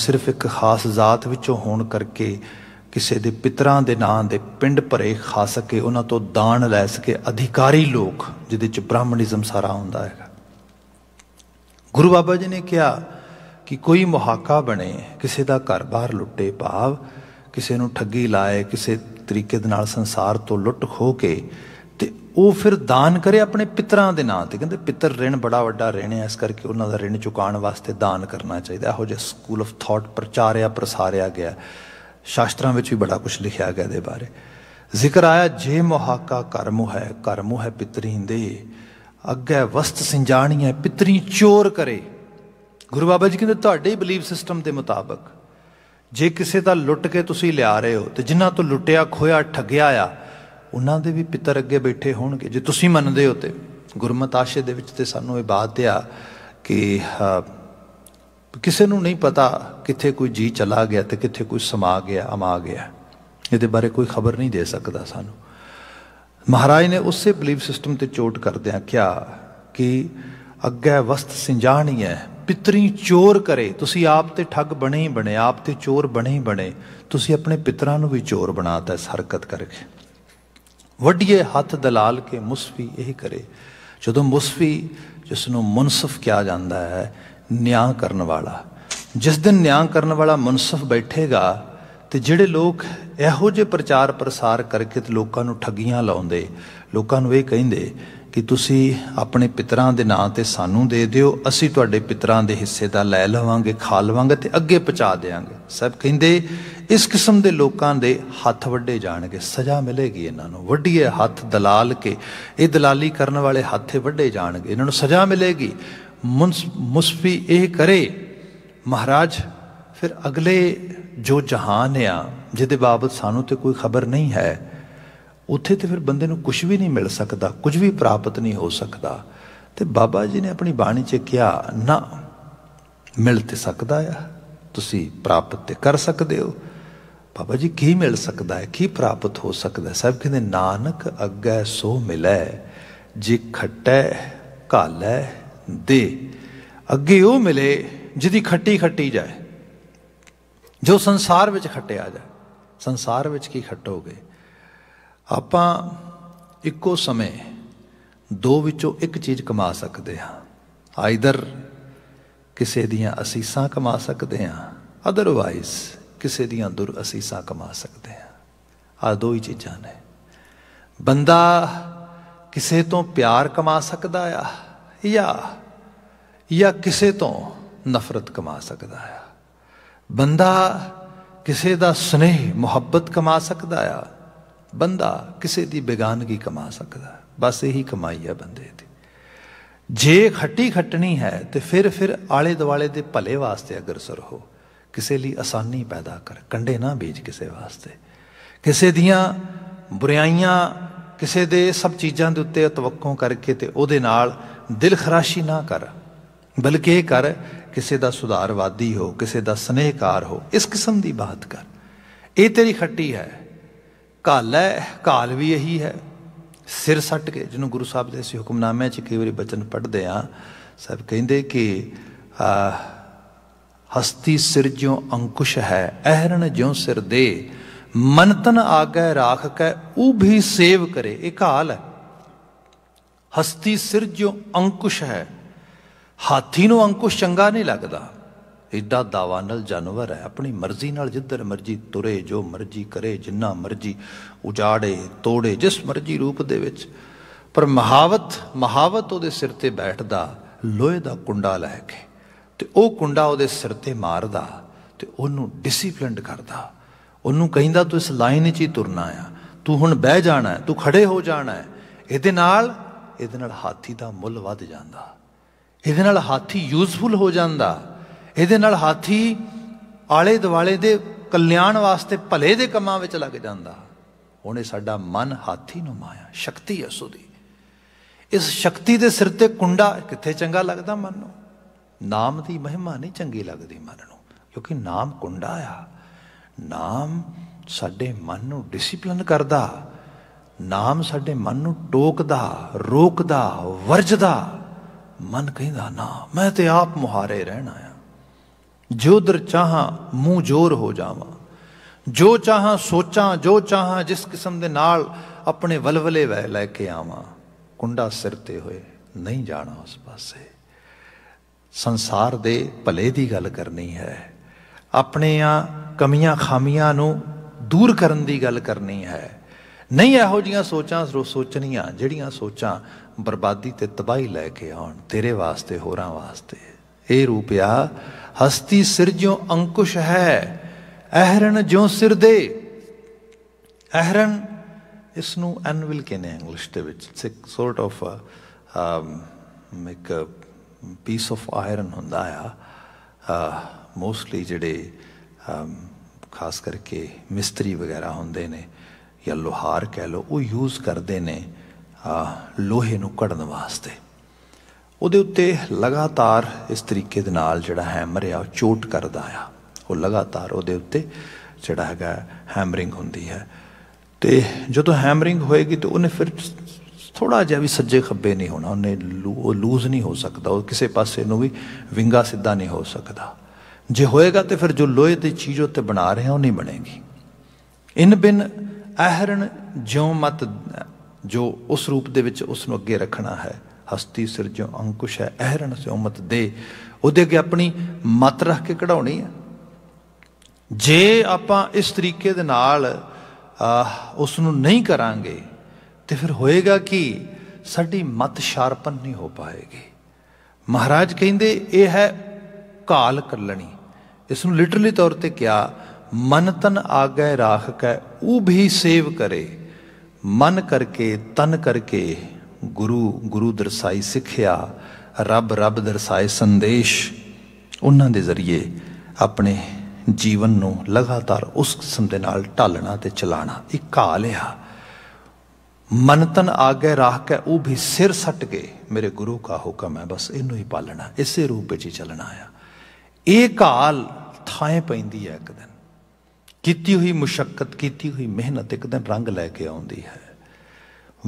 ਸਿਰਫ ਇੱਕ ਖਾਸ ਜ਼ਾਤ ਵਿੱਚੋਂ ਹੋਣ ਕਰਕੇ ਕਿਸੇ ਦੇ ਪਿਤਰਾਂ ਦੇ ਨਾਂ ਦੇ ਪਿੰਡ ਭਰੇ ਖਾ ਸਕੇ ਉਹਨਾਂ ਤੋਂ ਦਾਨ ਲੈ ਸਕੇ ਅਧਿਕਾਰੀ ਲੋਕ ਜਿਹਦੇ ਚ ਬ੍ਰਾਹਮਣਿਜ਼ਮ ਸਾਰਾ ਹੁੰਦਾ ਹੈ ਗੁਰੂ ਬਾਬਾ ਜੀ ਨੇ ਕਿਹਾ ਕਿ ਕੋਈ ਮੁਹਾਕਾ ਬਣੇ ਕਿਸੇ ਦਾ ਘਰ-ਬਾਰ ਲੁੱਟੇ ਭਾਵ ਕਿਸੇ ਨੂੰ ਠੱਗੀ ਲਾਏ ਕਿਸੇ ਤਰੀਕੇ ਦੇ ਨਾਲ ਸੰਸਾਰ ਤੋਂ ਲੁੱਟ ਖੋ ਕੇ ਤੇ ਉਹ ਫਿਰ ਦਾਨ ਕਰੇ ਆਪਣੇ ਪਿਤਰਾਂ ਦੇ ਨਾਂ ਤੇ ਕਹਿੰਦੇ ਪਿਤਰ ਰਿਣ ਬੜਾ ਵੱਡਾ ਰਿਣ ਹੈ ਇਸ ਕਰਕੇ ਉਹਨਾਂ ਦਾ ਰਿਣ ਚੁਕਾਉਣ ਵਾਸਤੇ ਦਾਨ ਕਰਨਾ ਚਾਹੀਦਾ ਇਹੋ ਜਿਹਾ ਸਕੂਲ ਆਫ ਥਾਟ ਪ੍ਰਚਾਰਿਆ ਪ੍ਰਸਾਰਿਆ ਗਿਆ ਸ਼ਾਸਤਰਾਂ ਵਿੱਚ ਵੀ ਬੜਾ ਕੁਝ ਲਿਖਿਆ ਗਿਆ ਦੇ ਬਾਰੇ ਜ਼ਿਕਰ ਆਇਆ ਜੇ ਮੁਹਾਕਾ ਕਰਮ ਹੈ ਕਰਮ ਹੈ ਪਿਤਰੀ ਦੇ ਅੱਗੇ ਵਸਤ ਸਿੰਜਾਣੀ ਹੈ ਪਿਤਰੀ ਚੋਰ ਕਰੇ ਗੁਰੂ ਬਾਬਾ ਜੀ ਕਹਿੰਦੇ ਤੁਹਾਡੇ ਬਲੀਵ ਸਿਸਟਮ ਦੇ ਮੁਤਾਬਕ ਜੇ ਕਿਸੇ ਦਾ ਲੁੱਟ ਕੇ ਤੁਸੀਂ ਲਿਆ ਰਹੇ ਹੋ ਤੇ ਜਿਨ੍ਹਾਂ ਤੋਂ ਲੁੱਟਿਆ ਖੋਇਆ ਠੱਗਿਆ ਆ ਉਹਨਾਂ ਦੇ ਵੀ ਪਿੱਤਰ ਅੱਗੇ ਬੈਠੇ ਹੋਣਗੇ ਜੇ ਤੁਸੀਂ ਮੰਨਦੇ ਹੋ ਤੇ ਗੁਰਮਤ ਆਸ਼ੇ ਦੇ ਵਿੱਚ ਤੇ ਸਾਨੂੰ ਇਹ ਬਾਤ ਆ ਕਿ ਕਿਸੇ ਨੂੰ ਨਹੀਂ ਪਤਾ ਕਿੱਥੇ ਕੋਈ ਜੀ ਚਲਾ ਗਿਆ ਤੇ ਕਿੱਥੇ ਕੋਈ ਸਮਾ ਗਿਆ ਅਮਾ ਗਿਆ ਇਹਦੇ ਬਾਰੇ ਕੋਈ ਖਬਰ ਨਹੀਂ ਦੇ ਸਕਦਾ ਸਾਨੂੰ ਮਹਾਰਾਜ ਨੇ ਉਸੇ ਬਲੀਫ ਸਿਸਟਮ ਤੇ ਚੋਟ ਕਰਦਿਆਂ ਕਿਹਾ ਕਿ ਅੱਗੇ ਵਸਤ ਸਿੰਜਾਣੀ ਹੈ ਪਿਤਰੀ ਚੋਰ ਕਰੇ ਤੁਸੀਂ ਆਪ ਤੇ ਠੱਗ ਬਣੇ ਹੀ ਬਣੇ ਆਪ ਤੇ ਚੋਰ ਬਣੇ ਹੀ ਬਣੇ ਤੁਸੀਂ ਆਪਣੇ ਪਿਤਰਾਂ ਨੂੰ ਵੀ ਚੋਰ ਬਣਾਤਾ ਸਰਕਤ ਹਰਕਤ ਕਰਕੇ ਵੱਡੀਏ ਹੱਥ ਦਲਾਲ ਕੇ ਮੁਸਫੀ ਇਹ ਕਰੇ ਜਦੋਂ ਮੁਸਫੀ ਜਿਸ ਨੂੰ ਮੁਨਸਫ ਕਿਹਾ ਜਾਂਦਾ ਹੈ ਨਿਆਂ ਕਰਨ ਵਾਲਾ ਜਿਸ ਦਿਨ ਨਿਆਂ ਕਰਨ ਵਾਲਾ ਮੁਨਸਫ ਬੈਠੇਗਾ ਤੇ ਜਿਹੜੇ ਲੋਕ ਇਹੋ ਜਿਹੇ ਪ੍ਰਚਾਰ ਪ੍ਰਸਾਰ ਕਰਕੇ ਤੇ ਲੋਕਾਂ ਨੂੰ ਠੱਗੀਆਂ ਲਾਉਂਦੇ ਲੋਕਾਂ ਨੂੰ ਇਹ ਕਹਿੰਦੇ ਕਿ ਤੁਸੀਂ ਆਪਣੇ ਪਿਤਰਾਂ ਦੇ ਨਾਂ ਤੇ ਸਾਨੂੰ ਦੇ ਦਿਓ ਅਸੀਂ ਤੁਹਾਡੇ ਪਿਤਰਾਂ ਦੇ ਹਿੱਸੇ ਦਾ ਲੈ ਲਵਾਂਗੇ ਖਾ ਲਵਾਂਗੇ ਤੇ ਅੱਗੇ ਪਹੁੰਚਾ ਦੇਵਾਂਗੇ ਸਭ ਕਹਿੰਦੇ ਇਸ ਕਿਸਮ ਦੇ ਲੋਕਾਂ ਦੇ ਹੱਥ ਵੱਡੇ ਜਾਣਗੇ ਸਜ਼ਾ ਮਿਲੇਗੀ ਇਹਨਾਂ ਨੂੰ ਵੱਡੀਏ ਹੱਥ ਦਲਾਲ ਕੇ ਇਹ ਦਲਾਲੀ ਕਰਨ ਵਾਲੇ ਹੱਥੇ ਵੱਡੇ ਜਾਣਗੇ ਇਹਨਾਂ ਨੂੰ ਸਜ਼ਾ ਮਿਲੇਗੀ ਮੁਸਫੀ ਇਹ ਕਰੇ ਮਹਾਰਾਜ ਫਿਰ ਅਗਲੇ ਜੋ ਜਹਾਨ ਆ ਜਿਹਦੇ ਬਾਬਤ ਸਾਨੂੰ ਤੇ ਕੋਈ ਖਬਰ ਨਹੀਂ ਹੈ ਉੱਥੇ ਤੇ ਫਿਰ ਬੰਦੇ ਨੂੰ ਕੁਝ ਵੀ ਨਹੀਂ ਮਿਲ ਸਕਦਾ ਕੁਝ ਵੀ ਪ੍ਰਾਪਤ ਨਹੀਂ ਹੋ ਸਕਦਾ ਤੇ ਬਾਬਾ ਜੀ ਨੇ ਆਪਣੀ ਬਾਣੀ 'ਚ ਕਿਹਾ ਨਾ ਮਿਲ ਤੇ ਸਕਦਾ ਆ ਤੁਸੀਂ ਪ੍ਰਾਪਤ ਤੇ ਕਰ ਸਕਦੇ ਹੋ ਬਾਬਾ ਜੀ ਕੀ ਮਿਲ ਸਕਦਾ ਹੈ ਕੀ ਪ੍ਰਾਪਤ ਹੋ ਸਕਦਾ ਸਭ ਕਹਿੰਦੇ ਨਾਨਕ ਅੱਗੇ ਸੋ ਮਿਲੈ ਜੇ ਖੱਟੈ ਘਾਲੈ ਦੇ ਅੱਗੇ ਉਹ ਮਿਲੇ ਜਿਹਦੀ ਖੱਟੀ ਖੱਟੀ ਜਾਏ ਜੋ ਸੰਸਾਰ ਵਿੱਚ ਖੱਟਿਆ ਜਾਏ ਸੰਸਾਰ ਵਿੱਚ ਕੀ ਖੱਟੋਗੇ ਆਪਾਂ ਇੱਕੋ ਸਮੇਂ ਦੋ ਵਿੱਚੋਂ ਇੱਕ ਚੀਜ਼ ਕਮਾ ਸਕਦੇ ਹਾਂ ਆਈਦਰ ਕਿਸੇ ਦੀਆਂ ਅਸੀਸਾਂ ਕਮਾ ਸਕਦੇ ਹਾਂ ਅਦਰਵਾਈਜ਼ ਕਿਸੇ ਦੀਆਂ ਦੁਰ ਅਸੀਸਾਂ ਕਮਾ ਸਕਦੇ ਹਾਂ ਆ ਦੋ ਹੀ ਚੀਜ਼ਾਂ ਨੇ ਬੰਦਾ ਕਿਸੇ ਤੋਂ ਪਿਆਰ ਕਮਾ ਸਕਦਾ ਆ ਜਾਂ ਜਾਂ ਕਿਸੇ ਤੋਂ ਨਫ਼ਰਤ ਕਮਾ ਸਕਦਾ ਆ ਬੰਦਾ ਕਿਸੇ ਦਾ ਸਨੇਹ ਮੁਹੱਬਤ ਕਮਾ ਸਕਦਾ ਆ ਬੰਦਾ ਕਿਸੇ ਦੀ ਬੇਗਾਨਗੀ ਕਮਾ ਸਕਦਾ ਬਸ ਇਹੀ ਕਮਾਈ ਹੈ ਬੰਦੇ ਦੀ ਜੇ ਖੱਟੀ ਖੱਟਣੀ ਹੈ ਤੇ ਫਿਰ ਫਿਰ ਆਲੇ ਦੁਆਲੇ ਦੇ ਭਲੇ ਵਾਸਤੇ ਅਗਰਸਰ ਹੋ ਕਿਸੇ ਲਈ ਆਸਾਨੀ ਪੈਦਾ ਕਰ ਕੰਡੇ ਨਾ ਵੇਚ ਕਿਸੇ ਵਾਸਤੇ ਕਿਸੇ ਦੀਆਂ ਬੁਰਾਈਆਂ ਕਿਸੇ ਦੇ ਸਭ ਚੀਜ਼ਾਂ ਦੇ ਉੱਤੇ ਤਵੱਕੋਂ ਕਰਕੇ ਤੇ ਉਹਦੇ ਨਾਲ ਦਿਲ ਖਰਾਸ਼ੀ ਨਾ ਕਰ ਬਲਕਿ ਇਹ ਕਰ ਕਿਸੇ ਦਾ ਸੁਧਾਰਵਾਦੀ ਹੋ ਕਿਸੇ ਦਾ ਸਨੇਹਕਾਰ ਹੋ ਇਸ ਕਿਸਮ ਦੀ ਬਾਤ ਕਰ ਇਹ ਤੇਰੀ ਖੱਟੀ ਹੈ ਕਾਲ ਹੈ ਕਾਲ ਵੀ ਇਹੀ ਹੈ ਸਿਰ ਸੱਟ ਕੇ ਜਿਹਨੂੰ ਗੁਰੂ ਸਾਹਿਬ ਦੇ ਅਸੀਂ ਹੁਕਮਨਾਮੇ 'ਚ ਕਈ ਵਾਰੀ ਬਚਨ ਪੜਦੇ ਆ ਸਭ ਕਹਿੰਦੇ ਕਿ ਹਸਤੀ ਸਿਰ ਜਿਉ ਅੰਕੁਸ਼ ਹੈ ਅਹਰਣ ਜਿਉ ਸਿਰ ਦੇ ਮਨ ਤਨ ਆਗੈ ਰਾਖ ਕੈ ਉਹ ਵੀ ਸੇਵ ਕਰੇ ਇਹ ਕਾਲ ਹੈ ਹਸਤੀ ਸਿਰ ਜਿਉ ਅੰਕੁਸ਼ ਹੈ ਹਾਥੀ ਨੂੰ ਅੰਕੁਸ਼ ਚੰਗਾ ਨਹੀਂ ਲੱਗਦਾ ਐਡਾ ਦਾਵਾ ਨਾਲ ਜਾਨਵਰ ਹੈ ਆਪਣੀ ਮਰਜ਼ੀ ਨਾਲ ਜਿੱਧਰ ਮਰਜ਼ੀ ਤੁਰੇ ਜੋ ਮਰਜ਼ੀ ਕਰੇ ਜਿੰਨਾ ਮਰਜ਼ੀ ਉਜਾੜੇ ਤੋੜੇ ਜਿਸ ਮਰਜ਼ੀ ਰੂਪ ਦੇ ਵਿੱਚ ਪਰ ਮਹਾਵਤ ਮਹਾਵਤ ਉਹਦੇ ਸਿਰ ਤੇ ਬੈਠਦਾ ਲੋਹੇ ਦਾ ਕੁੰਡਾ ਲੈ ਕੇ ਤੇ ਉਹ ਕੁੰਡਾ ਉਹਦੇ ਸਿਰ ਤੇ ਮਾਰਦਾ ਤੇ ਉਹਨੂੰ ਡਿਸਪਲਿਨਡ ਕਰਦਾ ਉਹਨੂੰ ਕਹਿੰਦਾ ਤੂੰ ਇਸ ਲਾਈਨ 'ਚ ਹੀ ਤੁਰਨਾ ਆ ਤੂੰ ਹੁਣ ਬਹਿ ਜਾਣਾ ਤੂੰ ਖੜੇ ਹੋ ਜਾਣਾ ਇਹਦੇ ਨਾਲ ਇਹਦੇ ਨਾਲ ਹਾਥੀ ਦਾ ਮੁੱਲ ਵੱਧ ਜਾਂਦਾ ਇਹਦੇ ਨਾਲ ਹਾਥੀ ਯੂਸਫੁਲ ਹੋ ਜਾਂਦਾ ਇਹਦੇ ਨਾਲ ਹਾਥੀ ਆਲੇ ਦੁਆਲੇ ਦੇ ਕਲਿਆਣ ਵਾਸਤੇ ਭਲੇ ਦੇ ਕੰਮਾਂ ਵਿੱਚ ਲੱਗ ਜਾਂਦਾ ਉਹਨੇ ਸਾਡਾ ਮਨ ਹਾਥੀ ਨੂੰ ਮਾਇਆ ਸ਼ਕਤੀ ਹੈ ਸੁਦੀ ਇਸ ਸ਼ਕਤੀ ਦੇ ਸਿਰ ਤੇ ਕੁੰਡਾ ਕਿੱਥੇ ਚੰਗਾ ਲੱਗਦਾ ਮਨ ਨੂੰ ਨਾਮ ਦੀ ਮਹਿਮਾ ਨਹੀਂ ਚੰਗੀ ਲੱਗਦੀ ਮਨ ਨੂੰ ਕਿਉਂਕਿ ਨਾਮ ਕੁੰਡਾ ਆ ਨਾਮ ਸਾਡੇ ਮਨ ਨੂੰ ਡਿਸਪਲਿਨ ਕਰਦਾ ਨਾਮ ਸਾਡੇ ਮਨ ਨੂੰ ਟੋਕਦਾ ਰੋਕਦਾ ਵਰਜਦਾ ਮਨ ਕਹਿੰਦਾ ਨਾ ਮੈਂ ਤੇ ਆਪ ਮੁਹਾਰੇ ਰਹਿਣਾ ਆ ਜੋਦਰ ਚਾਹਾਂ ਮੂੰਹ ਜੋਰ ਹੋ ਜਾਵਾਂ ਜੋ ਚਾਹਾਂ ਸੋਚਾਂ ਜੋ ਚਾਹਾਂ ਜਿਸ ਕਿਸਮ ਦੇ ਨਾਲ ਆਪਣੇ ਵਲਵਲੇ ਵਹਿ ਲੈ ਕੇ ਆਵਾਂ ਕੁੰਡਾ ਸਿਰ ਤੇ ਹੋਏ ਨਹੀਂ ਜਾਣਾ ਉਸ ਪਾਸੇ ਸੰਸਾਰ ਦੇ ਭਲੇ ਦੀ ਗੱਲ ਕਰਨੀ ਹੈ ਆਪਣੇ ਆ ਕਮੀਆਂ ਖਾਮੀਆਂ ਨੂੰ ਦੂਰ ਕਰਨ ਦੀ ਗੱਲ ਕਰਨੀ ਹੈ ਨਹੀਂ ਇਹੋ ਜੀਆਂ ਸੋਚਾਂ ਸੋਚਣੀਆਂ ਜਿਹੜੀਆਂ ਸੋਚਾਂ ਬਰਬਾਦੀ ਤੇ ਤਬਾਹੀ ਲੈ ਕੇ ਆਉਣ ਤੇਰੇ ਵਾਸਤੇ ਹੋਰਾਂ ਵਾਸਤੇ ਇਹ ਰੂਪਿਆ ਹਸਤੀ ਸਿਰ ਜਿਉ ਅੰਕੁਸ਼ ਹੈ ਅਹਰਨ ਜਿਉ ਸਿਰ ਦੇ ਅਹਰਨ ਇਸ ਨੂੰ ਅਨਵਿਲ ਕਹਿੰਦੇ ਇੰਗਲਿਸ਼ ਦੇ ਵਿੱਚ ਇਟਸ um, ਇੱਕ ਸੋਰਟ ਆਫ ਅ ਇੱਕ ਪੀਸ ਆਫ ਆਇਰਨ ਹੁੰਦਾ ਆ ਮੋਸਟਲੀ ਜਿਹੜੇ um, ਖਾਸ ਕਰਕੇ ਮਿਸਤਰੀ ਵਗੈਰਾ ਹੁੰਦੇ ਨੇ ਜਾਂ ਲੋਹਾਰ ਕਹਿ ਲੋ ਉਹ ਯੂਜ਼ ਕਰਦੇ ਨੇ ਲੋਹੇ ਨੂੰ ਕੱਢਣ ਵਾਸਤੇ ਉਹਦੇ ਉੱਤੇ ਲਗਾਤਾਰ ਇਸ ਤਰੀਕੇ ਦੇ ਨਾਲ ਜਿਹੜਾ ਹੈਮਰ ਆ ਉਹ ਚੋਟ ਕਰਦਾ ਆ ਉਹ ਲਗਾਤਾਰ ਉਹਦੇ ਉੱਤੇ ਜਿਹੜਾ ਹੈਗਾ ਹੈਮਰਿੰਗ ਹੁੰਦੀ ਹੈ ਤੇ ਜਦੋਂ ਹੈਮਰਿੰਗ ਹੋਏਗੀ ਤੇ ਉਹਨੇ ਫਿਰ ਥੋੜਾ ਜਿਹਾ ਵੀ ਸੱਜੇ ਖੱਬੇ ਨਹੀਂ ਹੋਣਾ ਉਹਨੇ ਉਹ ਲੂਜ਼ ਨਹੀਂ ਹੋ ਸਕਦਾ ਉਹ ਕਿਸੇ ਪਾਸੇ ਨੂੰ ਵੀ ਵਿੰਗਾ ਸਿੱਧਾ ਨਹੀਂ ਹੋ ਸਕਦਾ ਜੇ ਹੋਏਗਾ ਤੇ ਫਿਰ ਜੋ ਲੋਹੇ ਦੀ ਚੀਜ਼ ਉੱਤੇ ਬਣਾ ਰਹੇ ਆ ਉਹ ਨਹੀਂ ਬਣੇਗੀ ਇਨ ਬਿਨ ਅਹਰਣ ਜਿਉ ਮਤ ਜੋ ਉਸ ਰੂਪ ਦੇ ਵਿੱਚ ਉਸ ਨੂੰ ਅੱਗੇ ਰੱਖਣਾ ਹੈ ਹਸਤੀ ਜੋ ਅੰਕੁਸ਼ ਹੈ ਅਹਰਣ ਸੇ ਉਮਤ ਦੇ ਉਹਦੇ ਅੱਗੇ ਆਪਣੀ ਮਤ ਰੱਖ ਕੇ ਕਢਾਉਣੀ ਹੈ ਜੇ ਆਪਾਂ ਇਸ ਤਰੀਕੇ ਦੇ ਨਾਲ ਉਸ ਨੂੰ ਨਹੀਂ ਕਰਾਂਗੇ ਤੇ ਫਿਰ ਹੋਏਗਾ ਕਿ ਸਾਡੀ ਮਤ ਸ਼ਾਰਪਨ ਨਹੀਂ ਹੋ ਪਾਏਗੀ ਮਹਾਰਾਜ ਕਹਿੰਦੇ ਇਹ ਹੈ ਕਾਲ ਕੱਲਣੀ ਇਸ ਨੂੰ ਲਿਟਰਲੀ ਤੌਰ ਤੇ ਕਿਹਾ ਮਨ ਤਨ ਆਗੇ ਰਾਖ ਕੈ ਉਹ ਵੀ ਸੇਵ ਕਰੇ ਮਨ ਕਰਕੇ ਤਨ ਕਰਕੇ ਗੁਰੂ ਗੁਰੂ ਦਰਸਾਈ ਸਿੱਖਿਆ ਰੱਬ ਰੱਬ ਦਰਸਾਏ ਸੰਦੇਸ਼ ਉਹਨਾਂ ਦੇ ਜ਼ਰੀਏ ਆਪਣੇ ਜੀਵਨ ਨੂੰ ਲਗਾਤਾਰ ਉਸ ਕਿਸਮ ਦੇ ਨਾਲ ਢਾਲਣਾ ਤੇ ਚਲਾਣਾ ਇਹ ਘਾ ਲਿਆ ਮਨ ਤਨ ਆਗੇ ਰਾਹ ਕੇ ਉਹ ਵੀ ਸਿਰ ਸੱਟ ਗਏ ਮੇਰੇ ਗੁਰੂ ਕਾ ਹੁਕਮ ਹੈ ਬਸ ਇਹਨੂੰ ਹੀ ਪਾਲਣਾ ਇਸੇ ਰੂਪ ਵਿੱਚ ਹੀ ਚੱਲਣਾ ਆ ਇਹ ਕਾਲ ਥਾਂ ਪੈਂਦੀ ਹੈ ਇੱਕ ਦਿਨ ਕੀਤੀ ਹੋਈ ਮੁਸ਼ਕਲ ਕੀਤੀ ਹੋਈ ਮਿਹਨਤ ਇੱਕ ਦਿਨ ਰੰਗ ਲੈ ਕੇ ਆਉਂਦੀ ਹੈ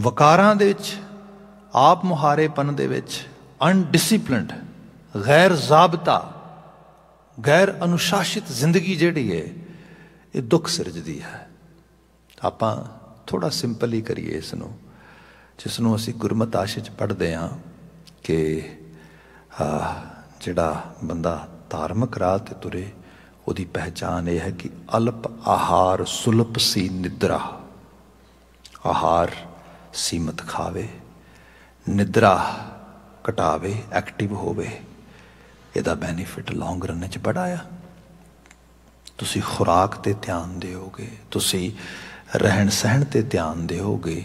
ਵਕਾਰਾਂ ਦੇ ਵਿੱਚ ਆਪ ਮੁਹਾਰੇਪਨ ਦੇ ਵਿੱਚ ਅਨਡਿਸਪਲਿਨਡ ਗੈਰ ਜ਼ਾਬਤਾ ਗੈਰ ਅਨੁਸ਼ਾਸਿਤ ਜ਼ਿੰਦਗੀ ਜਿਹੜੀ ਹੈ ਇਹ ਦੁੱਖ ਸਿਰਜਦੀ ਹੈ ਆਪਾਂ ਥੋੜਾ ਸਿੰਪਲ ਹੀ ਕਰੀਏ ਇਸ ਨੂੰ ਜਿਸ ਨੂੰ ਅਸੀਂ ਗੁਰਮਤਿ ਆਸ਼ਿਚ ਚ ਪੜ੍ਹਦੇ ਹਾਂ ਕਿ ਜਿਹੜਾ ਬੰਦਾ ਧਾਰਮਿਕ ਰਾਹ ਤੇ ਤੁਰੇ ਉਹਦੀ ਪਹਿਚਾਨ ਇਹ ਹੈ ਕਿ ਅਲਪ ਆਹਾਰ ਸੁਲਪ ਸੀ ਨਿਦਰਾ ਆਹਾਰ ਸੀਮਤ ਖਾਵੇ ਨਿਦਰਾ ਘਟਾਵੇ ਐਕਟਿਵ ਹੋਵੇ ਇਹਦਾ ਬੈਨੀਫਿਟ ਲੌਂਗ ਰਨ ਵਿੱਚ ਬੜਾ ਆ ਤੁਸੀਂ ਖੁਰਾਕ ਤੇ ਧਿਆਨ ਦਿਓਗੇ ਤੁਸੀਂ ਰਹਿਣ ਸਹਿਣ ਤੇ ਧਿਆਨ ਦਿਓਗੇ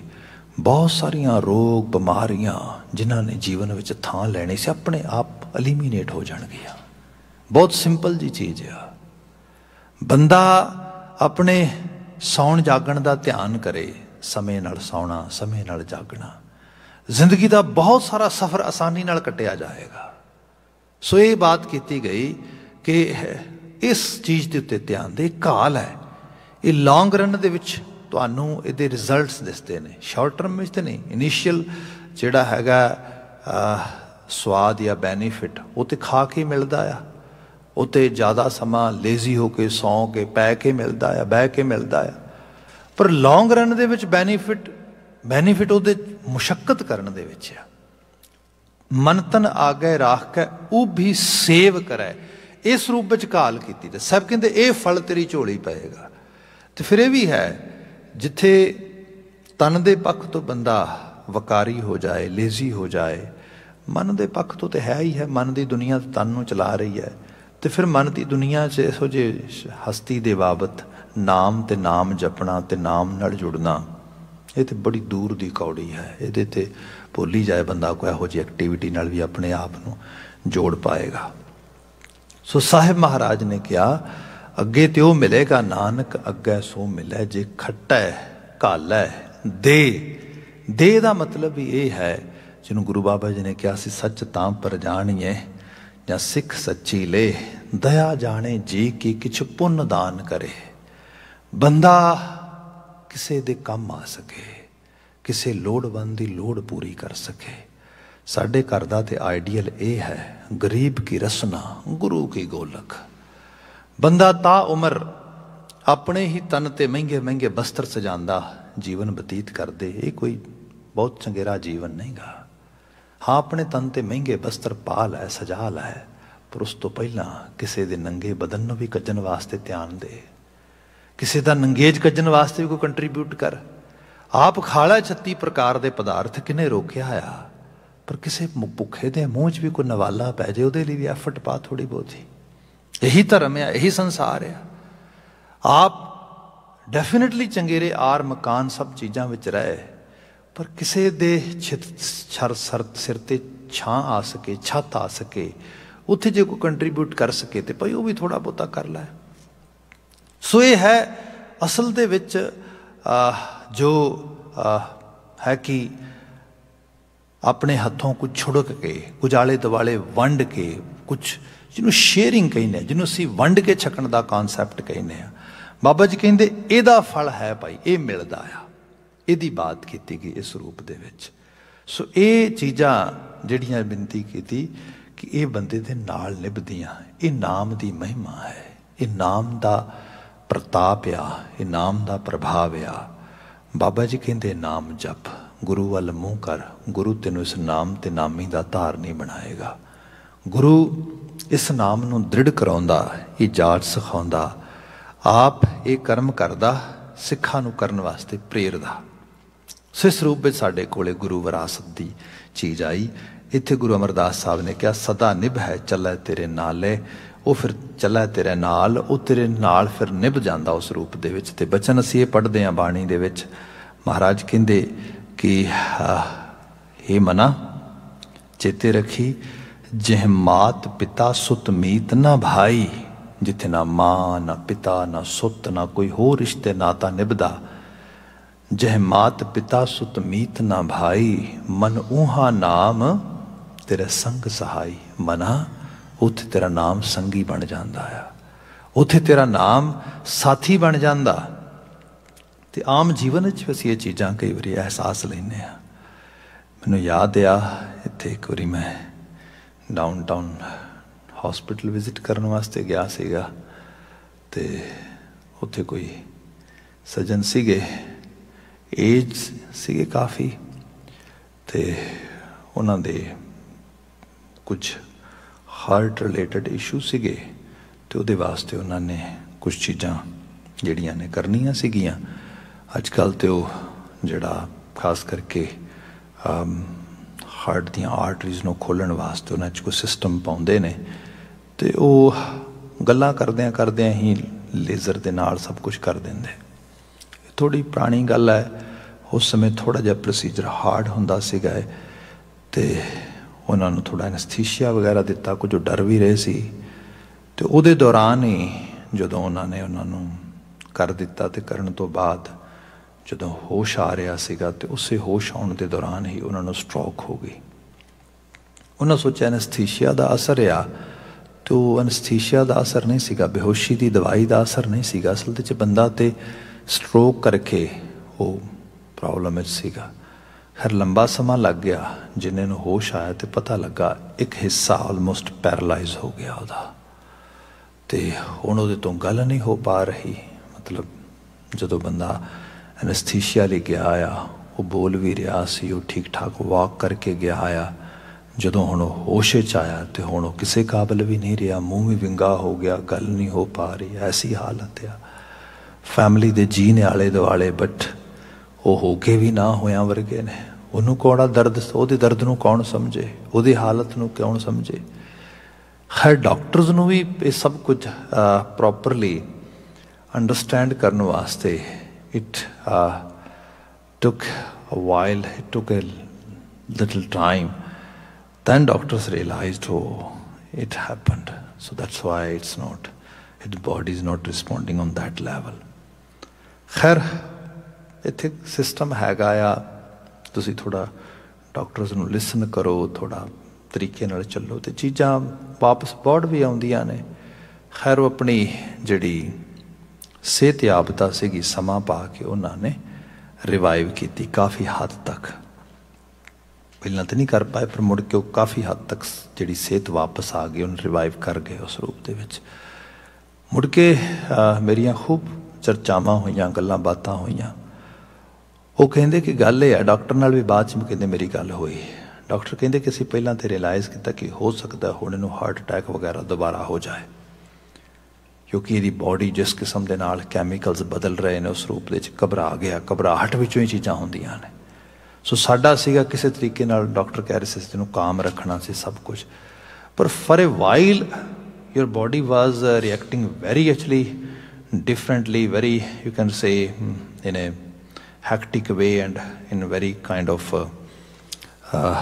ਬਹੁਤ ਸਾਰੀਆਂ ਰੋਗ ਬਿਮਾਰੀਆਂ ਜਿਨ੍ਹਾਂ ਨੇ ਜੀਵਨ ਵਿੱਚ ਥਾਂ ਲੈਣੀ ਸੀ ਆਪਣੇ ਆਪ ਐਲੀਮੀਨੇਟ ਹੋ ਜਾਣਗੀਆਂ ਬਹੁਤ ਸਿੰਪਲ ਜੀ ਚੀਜ਼ ਆ ਬੰਦਾ ਆਪਣੇ ਸੌਣ ਜਾਗਣ ਦਾ ਧਿਆਨ ਕਰੇ ਸਮੇਂ ਨਾਲ ਸੌਣਾ ਸਮੇਂ ਨਾਲ ਜਾਗਣਾ ਜ਼ਿੰਦਗੀ ਦਾ ਬਹੁਤ ਸਾਰਾ ਸਫ਼ਰ ਆਸਾਨੀ ਨਾਲ ਕੱਟਿਆ ਜਾਏਗਾ ਸੋ ਇਹ ਬਾਤ ਕੀਤੀ ਗਈ ਕਿ ਇਸ ਚੀਜ਼ ਦੇ ਉੱਤੇ ਧਿਆਨ ਦੇ ਕਾਲ ਹੈ ਇਹ ਲੌਂਗ ਰਨ ਦੇ ਵਿੱਚ ਤੁਹਾਨੂੰ ਇਹਦੇ ਰਿਜ਼ਲਟਸ ਦਿਸਦੇ ਨੇ ਸ਼ਾਰਟ ਟਰਮ ਵਿੱਚ ਤੇ ਨਹੀਂ ਇਨੀਸ਼ੀਅਲ ਜਿਹੜਾ ਹੈਗਾ ਸਵਾਦ ਜਾਂ ਬੈਨੀਫਿਟ ਉਹ ਤੇ ਖਾ ਕੇ ਮਿਲਦਾ ਆ ਉਤੇ ਜ਼ਿਆਦਾ ਸਮਾਂ ਲੇਜ਼ੀ ਹੋ ਕੇ ਸੌਂ ਕੇ ਪੈ ਕੇ ਮਿਲਦਾ ਆ ਬਹਿ ਕੇ ਮਿਲਦਾ ਆ ਪਰ ਲੌਂਗ ਰਨ ਦੇ ਵਿੱਚ ਬੈਨੀਫਿਟ ਬੈਨੀਫਿਟ ਉਹਦੇ ਮੁਸ਼ਕਲ ਕਰਨ ਦੇ ਵਿੱਚ ਆ ਮਨ ਤਨ ਆਗੇ ਰਾਖ ਕੇ ਉਹ ਵੀ ਸੇਵ ਕਰੈ ਇਸ ਰੂਪ ਵਿੱਚ ਕਾਲ ਕੀਤੀ ਤੇ ਸਭ ਕਹਿੰਦੇ ਇਹ ਫਲ ਤੇਰੀ ਝੋਲੀ ਪਏਗਾ ਤੇ ਫਿਰ ਇਹ ਵੀ ਹੈ ਜਿੱਥੇ ਤਨ ਦੇ ਪੱਖ ਤੋਂ ਬੰਦਾ ਵਕਾਰੀ ਹੋ ਜਾਏ ਲੇਜ਼ੀ ਹੋ ਜਾਏ ਮਨ ਦੇ ਪੱਖ ਤੋਂ ਤੇ ਹੈ ਹੀ ਹੈ ਮਨ ਦੀ ਦੁਨੀਆ ਤਨ ਨੂੰ ਚਲਾ ਰਹੀ ਹੈ ਤੇ ਫਿਰ ਮਨ ਦੀ ਦੁਨੀਆ 'ਚ ਇਹੋ ਜੇ ਹਸਤੀ ਦੇ ਬਾਬਤ ਨਾਮ ਤੇ ਨਾਮ ਜਪਣਾ ਤੇ ਨਾਮ ਨਾਲ ਜੁੜਨਾ ਇਹ ਤੇ ਬੜੀ ਦੂਰ ਦੀ ਕੌੜੀ ਹੈ ਇਹਦੇ ਤੇ ਭੁੱਲੀ ਜਾਏ ਬੰਦਾ ਕੋਈ ਇਹੋ ਜਿਹੀ ਐਕਟੀਵਿਟੀ ਨਾਲ ਵੀ ਆਪਣੇ ਆਪ ਨੂੰ ਜੋੜ ਪਾਏਗਾ ਸੋ ਸਾਹਿਬ ਮਹਾਰਾਜ ਨੇ ਕਿਹਾ ਅੱਗੇ ਤੇ ਉਹ ਮਿਲੇਗਾ ਨਾਨਕ ਅੱਗੇ ਸੋ ਮਿਲੇ ਜੇ ਖੱਟਾ ਕਾਲਾ ਦੇ ਦੇ ਦਾ ਮਤਲਬ ਵੀ ਇਹ ਹੈ ਜਿਹਨੂੰ ਗੁਰੂ ਬਾਬਾ ਜੀ ਨੇ ਕਿਹਾ ਸੀ ਸੱਚ ਤਾਂ ਪਰ ਜਾਣੀਏ ਜਾਂ ਸਿੱਖ ਸੱਚੀ ਲੈ ਦਇਆ ਜਾਣੇ ਜੀ ਕੀ ਕਿਛ ਪੁੰਨ ਦਾਨ ਕਰੇ ਬੰਦਾ ਕਿਸੇ ਦੇ ਕੰਮ ਆ ਸਕੇ ਕਿਸੇ ਲੋੜਵੰਦ ਦੀ ਲੋੜ ਪੂਰੀ ਕਰ ਸਕੇ ਸਾਡੇ ਘਰ ਦਾ ਤੇ ਆਈਡੀਅਲ ਇਹ ਹੈ ਗਰੀਬ ਕੀ ਰਸਨਾ ਗੁਰੂ ਕੀ ਗੋਲਕ ਬੰਦਾ ਤਾਂ ਉਮਰ ਆਪਣੇ ਹੀ ਤਨ ਤੇ ਮਹਿੰਗੇ ਮਹਿੰਗੇ ਬਸਤਰ ਸਜਾਂਦਾ ਜੀਵਨ ਬਤੀਤ ਕਰਦੇ ਇਹ ਕੋਈ ਬਹੁਤ ਚੰਗੇਰਾ ਜੀਵਨ ਨਹੀਂਗਾ ਹਾਂ ਆਪਣੇ ਤਨ ਤੇ ਮਹਿੰਗੇ ਬਸਤਰ ਪਾ ਲੈ ਸਜਾ ਲੈ ਪਰ ਉਸ ਤੋਂ ਪਹਿਲਾਂ ਕਿਸੇ ਦੇ ਨੰਗੇ ਬਦਨ ਨੂੰ ਵੀ ਕੱਜਣ ਵਾਸਤੇ ਧਿਆਨ ਦੇ ਕਿਸੇ ਦਾ ਨੰਗੇਜ ਕੱਜਣ ਵਾਸਤੇ ਵੀ ਕੋਈ ਕੰਟਰੀਬਿਊਟ ਕਰ ਆਪ ਖਾਲਾ 36 ਪ੍ਰਕਾਰ ਦੇ ਪਦਾਰਥ ਕਿਨੇ ਰੋਕਿਆ ਆ ਪਰ ਕਿਸੇ ਭੁੱਖੇ ਦੇ ਮੂੰਹ 'ਚ ਵੀ ਕੋਈ ਨਵਾਲਾ ਪੈ ਜੇ ਉਹਦੇ ਲਈ ਵੀ ਐਫਰਟ ਪਾ ਥੋੜੀ ਬਹੁਤੀ ਇਹੀ ਧਰਮ ਹੈ ਇਹੀ ਸੰਸਾਰ ਹੈ ਆਪ ਡੈਫੀਨਿਟਲੀ ਚੰਗੇਰੇ ਆਰ ਮਕਾਨ ਸਭ ਚੀਜ਼ਾਂ ਵਿੱਚ ਰਹੇ ਪਰ ਕਿਸੇ ਦੇ ਛਿਤ ਛਰ ਸਿਰ ਤੇ ਛਾਂ ਆ ਸਕੇ ਛੱਤ ਆ ਸਕੇ ਉੱਥੇ ਜੇ ਕੋਈ ਕੰਟਰੀਬਿਊਟ ਕਰ ਸਕੇ ਤੇ ਭਾਈ ਉਹ ਵੀ ਥੋੜਾ ਬੋਤਾ ਕਰ ਲੈ ਸੋ ਇਹ ਹੈ ਅਸਲ ਦੇ ਵਿੱਚ ਜੋ ਹੈ ਕਿ ਆਪਣੇ ਹੱਥੋਂ ਕੁਝ ਛੁੜਕ ਕੇ ਉਜਾਲੇ ਦਿਵਾਲੇ ਵੰਡ ਕੇ ਕੁਝ ਜਿਹਨੂੰ ਸ਼ੇਅਰਿੰਗ ਕਹਿੰਦੇ ਜਿਹਨੂੰ ਅਸੀਂ ਵੰਡ ਕੇ ਛਕਣ ਦਾ ਕਨਸੈਪਟ ਕਹਿੰਦੇ ਆ ਬਾਬਾ ਜੀ ਕਹਿੰਦੇ ਇਹਦਾ ਫਲ ਹੈ ਭਾਈ ਇਹ ਮਿਲਦਾ ਆ ਇਹਦੀ ਬਾਤ ਕੀਤੀ ਗਈ ਇਸ ਰੂਪ ਦੇ ਵਿੱਚ ਸੋ ਇਹ ਚੀਜ਼ਾਂ ਜਿਹੜੀਆਂ ਬੇਨਤੀ ਕੀਤੀ ਕਿ ਇਹ ਬੰਦੇ ਦੇ ਨਾਲ ਨਿਭਦੀਆਂ ਇਹ ਨਾਮ ਦੀ ਮਹਿਮਾ ਹੈ ਇਹ ਨਾਮ ਦਾ ਪ੍ਰਤਾਪ ਆ ਇਹ ਨਾਮ ਦਾ ਪ੍ਰਭਾਵ ਆ ਬਾਬਾ ਜੀ ਕਹਿੰਦੇ ਨਾਮ ਜਪ ਗੁਰੂ ਵੱਲ ਮੂੰਹ ਕਰ ਗੁਰੂ ਤੈਨੂੰ ਇਸ ਨਾਮ ਤੇ ਨਾਮੀ ਦਾ ਧਾਰਨੀ ਬਣਾਏਗਾ ਗੁਰੂ ਇਸ ਨਾਮ ਨੂੰ ਦ੍ਰਿੜ ਕਰਾਉਂਦਾ ਇਹ ਜਾਚ ਸਿਖਾਉਂਦਾ ਆਪ ਇਹ ਕਰਮ ਕਰਦਾ ਸਿੱਖਾਂ ਨੂੰ ਕਰਨ ਵਾਸਤੇ ਪ੍ਰੇਰਦਾ ਸਿਸ ਰੂਪ ਵਿੱਚ ਸਾਡੇ ਕੋਲੇ ਗੁਰੂ ਵਿਰਾਸਤ ਦੀ ਚੀਜ਼ ਆਈ ਇੱਥੇ ਗੁਰੂ ਅਮਰਦਾਸ ਸਾਹਿਬ ਨੇ ਕਿਹਾ ਸਦਾ ਨਿਭ ਹੈ ਚੱਲੇ ਤੇਰੇ ਨਾਲੇ ਉਹ ਫਿਰ ਚੱਲਾ ਤੇਰੇ ਨਾਲ ਉਹ ਤੇਰੇ ਨਾਲ ਫਿਰ ਨਿਭ ਜਾਂਦਾ ਉਸ ਰੂਪ ਦੇ ਵਿੱਚ ਤੇ ਬਚਨ ਅਸੀਂ ਇਹ ਪੜ੍ਹਦੇ ਆ ਬਾਣੀ ਦੇ ਵਿੱਚ ਮਹਾਰਾਜ ਕਹਿੰਦੇ ਕਿ ਇਹ ਮਨਾ ਚੇਤੇ ਰੱਖੀ ਜਿਹ ਮਾਤ ਪਿਤਾ ਸੁਤ ਮੀਤ ਨਾ ਭਾਈ ਜਿੱਥੇ ਨਾ ਮਾਂ ਨਾ ਪਿਤਾ ਨਾ ਸੁਤ ਨਾ ਕੋਈ ਹੋਰ ਰਿਸ਼ਤੇ ਨਾਤਾ ਨਿਭਦਾ ਜਿਹ ਮਾਤ ਪਿਤਾ ਸੁਤ ਮੀਤ ਨਾ ਭਾਈ ਮਨ ਉਹਾ ਨਾਮ ਤੇਰੇ ਸੰਗ ਸਹਾਈ ਮਨਾ ਉੱਥੇ ਤੇਰਾ ਨਾਮ ਸੰਗੀ ਬਣ ਜਾਂਦਾ ਆ ਉੱਥੇ ਤੇਰਾ ਨਾਮ ਸਾਥੀ ਬਣ ਜਾਂਦਾ ਤੇ ਆਮ ਜੀਵਨ ਵਿੱਚ ਅਸੀਂ ਇਹ ਚੀਜ਼ਾਂ ਕਈ ਵਾਰੀ ਅਹਿਸਾਸ ਲੈਨੇ ਆ ਮੈਨੂੰ ਯਾਦ ਆ ਇੱਥੇ ਇੱਕ ਵਾਰੀ ਮੈਂ ਡਾਊਨਟਾਊਨ ਹਸਪੀਟਲ ਵਿਜ਼ਿਟ ਕਰਨ ਵਾਸਤੇ ਗਿਆ ਸੀਗਾ ਤੇ ਉੱਥੇ ਕੋਈ ਸਜਣ ਸੀਗੇ ਏਜ ਸੀਗੇ ਕਾਫੀ ਤੇ ਉਹਨਾਂ ਦੇ ਕੁਝ ਹਾਰਟ ਰਿਲੇਟਡ ਇਸ਼ੂ ਸੀਗੇ ਤੇ ਉਹਦੇ ਵਾਸਤੇ ਉਹਨਾਂ ਨੇ ਕੁਝ ਚੀਜ਼ਾਂ ਜਿਹੜੀਆਂ ਨੇ ਕਰਨੀਆਂ ਸੀਗੀਆਂ ਅੱਜ ਕੱਲ ਤੇ ਉਹ ਜਿਹੜਾ ਖਾਸ ਕਰਕੇ ਹਾਰਟ ਦੀਆਂ ਆਰਟਰੀਜ਼ ਨੂੰ ਖੋਲਣ ਵਾਸਤੇ ਉਹਨਾਂ 'ਚ ਕੋਈ ਸਿਸਟਮ ਪਾਉਂਦੇ ਨੇ ਤੇ ਉਹ ਗੱਲਾਂ ਕਰਦਿਆਂ ਕਰਦਿਆਂ ਹੀ ਲੇਜ਼ਰ ਦੇ ਨਾਲ ਸਭ ਕੁਝ ਕਰ ਦਿੰਦੇ ਥੋੜੀ ਪੁਰਾਣੀ ਗੱਲ ਹੈ ਉਸ ਸਮੇਂ ਥੋੜਾ ਜਿਹਾ ਪ੍ਰੋਸੀਜਰ ਹਾਰਡ ਹੁੰਦਾ ਸੀਗਾ ਤੇ ਉਹਨਾਂ ਨੂੰ ਥੋੜਾ ਐਨਸਥੀਸ਼ੀਆ ਵਗੈਰਾ ਦਿੱਤਾ ਕੁਝ ਡਰ ਵੀ ਰਹੇ ਸੀ ਤੇ ਉਹਦੇ ਦੌਰਾਨ ਹੀ ਜਦੋਂ ਉਹਨਾਂ ਨੇ ਉਹਨਾਂ ਨੂੰ ਕਰ ਦਿੱਤਾ ਤੇ ਕਰਨ ਤੋਂ ਬਾਅਦ ਜਦੋਂ ਹੋਸ਼ ਆ ਰਿਹਾ ਸੀਗਾ ਤੇ ਉਸੇ ਹੋਸ਼ ਆਉਣ ਦੇ ਦੌਰਾਨ ਹੀ ਉਹਨਾਂ ਨੂੰ ਸਟ੍ਰੋਕ ਹੋ ਗਈ ਉਹਨਾਂ ਸੋਚਿਆ ਐਨਸਥੀਸ਼ੀਆ ਦਾ ਅਸਰ ਆ ਤੋ ਐਨਸਥੀਸ਼ੀਆ ਦਾ ਅਸਰ ਨਹੀਂ ਸੀਗਾ ਬੇਹੋਸ਼ੀ ਦੀ ਦਵਾਈ ਦਾ ਅਸਰ ਨਹੀਂ ਸੀਗਾ ਅਸਲ ਤੇ ਚ ਬੰਦਾ ਤੇ ਸਟ੍ਰੋਕ ਕਰਕੇ ਉਹ ਪ੍ਰੋਬਲਮ ਸੀਗਾ ਹਰ ਲੰਬਾ ਸਮਾਂ ਲੱਗ ਗਿਆ ਜਿੰਨੇ ਨੂੰ ਹੋਸ਼ ਆਇਆ ਤੇ ਪਤਾ ਲੱਗਾ ਇੱਕ ਹਿੱਸਾ ਆਲਮੋਸਟ ਪੈਰਲਾਈਜ਼ ਹੋ ਗਿਆ ਉਹਦਾ ਤੇ ਹੁਣ ਉਹਦੇ ਤੋਂ ਗੱਲ ਨਹੀਂ ਹੋ ਪਾ ਰਹੀ ਮਤਲਬ ਜਦੋਂ ਬੰਦਾ ਐਨਸਥੀਸ਼ੀਆ ਲੈ ਕੇ ਆਇਆ ਉਹ ਬੋਲ ਵੀ ਰਿਹਾ ਸੀ ਉਹ ਠੀਕ ਠਾਕ ਵਾਕ ਕਰਕੇ ਗਿਆ ਆਇਆ ਜਦੋਂ ਹੁਣ ਉਹ ਹੋਸ਼ੇ ਚ ਆਇਆ ਤੇ ਹੁਣ ਉਹ ਕਿਸੇ ਕਾਬਲ ਵੀ ਨਹੀਂ ਰਿਹਾ ਮੂੰਹ ਵੀ ਵਿੰਗਾ ਹੋ ਗਿਆ ਗੱਲ ਨਹੀਂ ਹੋ ਪਾ ਰਹੀ ਐਸੀ ਹਾਲਤ ਆ ਫੈਮਿਲੀ ਦੇ ਜੀ ਨੇ ਆਲੇ ਬਟ ਉਹ ਹੋ ਕੇ ਵੀ ਨਾ ਹੋਇਆ ਵਰਗੇ ਨੇ ਉਹਨੂੰ ਕੌਣਾ ਦਰਦ ਉਹਦੇ ਦਰਦ ਨੂੰ ਕੌਣ ਸਮਝੇ ਉਹਦੀ ਹਾਲਤ ਨੂੰ ਕੌਣ ਸਮਝੇ ਹਰ ਡਾਕਟਰਸ ਨੂੰ ਵੀ ਇਹ ਸਭ ਕੁਝ ਪ੍ਰੋਪਰਲੀ ਅੰਡਰਸਟੈਂਡ ਕਰਨ ਵਾਸਤੇ it took a while it took a little time then doctors realised how it happened so that's why it's not it body is not responding on that level ਖੈਰ ਇਥੇ system ਹੈਗਾ ਆ ਤੁਸੀਂ ਥੋੜਾ doctors ਨੂੰ ਲਿਸਨ ਕਰੋ ਥੋੜਾ ਤਰੀਕੇ ਨਾਲ ਚੱਲੋ ਤੇ ਚੀਜ਼ਾਂ ਵਾਪਸ ਬੋੜ ਵੀ ਆਉਂਦੀਆਂ ਨੇ ਖੈਰ ਉਹ ਆਪਣੀ ਜਿਹੜੀ ਸਿਹਤ ਆਪਤਾ ਸੀਗੀ ਸਮਾਂ ਪਾ ਕੇ ਉਹਨਾਂ ਨੇ ਰਿਵਾਈਵ ਕੀਤੀ ਕਾਫੀ ਹੱਦ ਤੱਕ ਪਹਿਲਾਂ ਤਾਂ ਨਹੀਂ ਕਰ ਪਾਏ ਪਰ ਮੁੜ ਕੇ ਉਹ ਕਾਫੀ ਹੱਦ ਤੱਕ ਜਿਹੜੀ ਸਿਹਤ ਵਾਪਸ ਆ ਗਈ ਉਹਨਾਂ ਰਿਵਾਈਵ ਕਰ ਗਏ ਉਸ ਰੂਪ ਦੇ ਵਿੱਚ ਮੁੜ ਕੇ ਮੇਰੀਆਂ ਖੂਬ ਚਰਚਾਵਾਂ ਹੋਈਆਂ ਗੱਲਾਂ ਬਾਤਾਂ ਹੋਈਆਂ ਉਹ ਕਹਿੰਦੇ ਕਿ ਗੱਲ ਇਹ ਆ ਡਾਕਟਰ ਨਾਲ ਵੀ ਬਾਅਦ ਚ ਕਹਿੰਦੇ ਮੇਰੀ ਗੱਲ ਹੋਈ ਡਾਕਟਰ ਕਹਿੰਦੇ ਕਿ ਅਸੀਂ ਪਹਿਲਾਂ ਤੇ ਰਿਅਲਾਈਜ਼ ਕੀਤਾ ਕਿ ਹੋ ਸਕਦਾ ਹੁਣ ਇਹਨੂੰ ਹਾਰਟ ਅਟੈਕ ਵਗੈਰਾ ਦੁਬਾਰਾ ਹੋ ਜਾਏ ਕਿਉਂਕਿ ਇਹਦੀ ਬਾਡੀ ਜਿਸ ਕਿਸਮ ਦੇ ਨਾਲ ਕੈਮੀਕਲਸ ਬਦਲ ਰਹੇ ਨੇ ਉਸ ਰੂਪ ਦੇ ਵਿੱਚ ਘਬਰਾ ਗਿਆ ਘਬਰਾਹਟ ਵਿੱਚੋਂ ਹੀ ਚੀਜ਼ਾਂ ਹੁੰਦੀਆਂ ਨੇ ਸੋ ਸਾਡਾ ਸੀਗਾ ਕਿਸੇ ਤਰੀਕੇ ਨਾਲ ਡਾਕਟਰ ਕਹਿ ਰਹੇ ਸੀ ਇਸ ਨੂੰ ਕਾਮ ਰੱਖਣਾ ਸੀ ਸਭ ਕੁਝ ਪਰ for a while your body was reacting very actually differently very you can say in a hectic way and in a very kind of, uh, uh,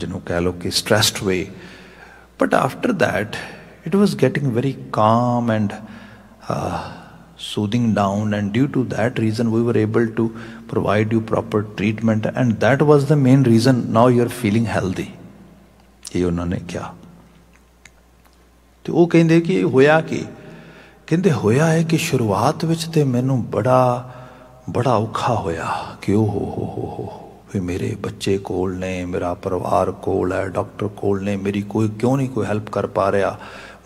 you know, kahlo stressed way. But after that, it was getting very calm and uh, soothing down, and due to that reason, we were able to provide you proper treatment, and that was the main reason. Now you are feeling healthy. ਇਹ ਉਹਨਾਂ ਨੇ ਕਿਹਾ ਤੇ ਉਹ ਕਹਿੰਦੇ ਕਿ ਹੋਇਆ ਕੀ ਕਹਿੰਦੇ ਹੋਇਆ ਹੈ ਕਿ ਸ਼ੁਰੂਆਤ ਵਿੱਚ ਤੇ ਮੈਨੂੰ ਬੜਾ ਬੜਾ ਔਖਾ ਹੋਇਆ ਕਿ ਉਹ ਹੋ ਹੋ ਹੋ ਹੋ ਵੀ ਮੇਰੇ ਬੱਚੇ ਕੋਲ ਨੇ ਮੇਰਾ ਪਰਿਵਾਰ ਕੋਲ ਹੈ ਡਾਕਟਰ ਕੋਲ ਨੇ ਮੇਰੀ ਕੋਈ ਕਿਉਂ ਨਹੀਂ ਕੋਈ ਹੈਲਪ ਕਰ ਪਾ ਰਿਹਾ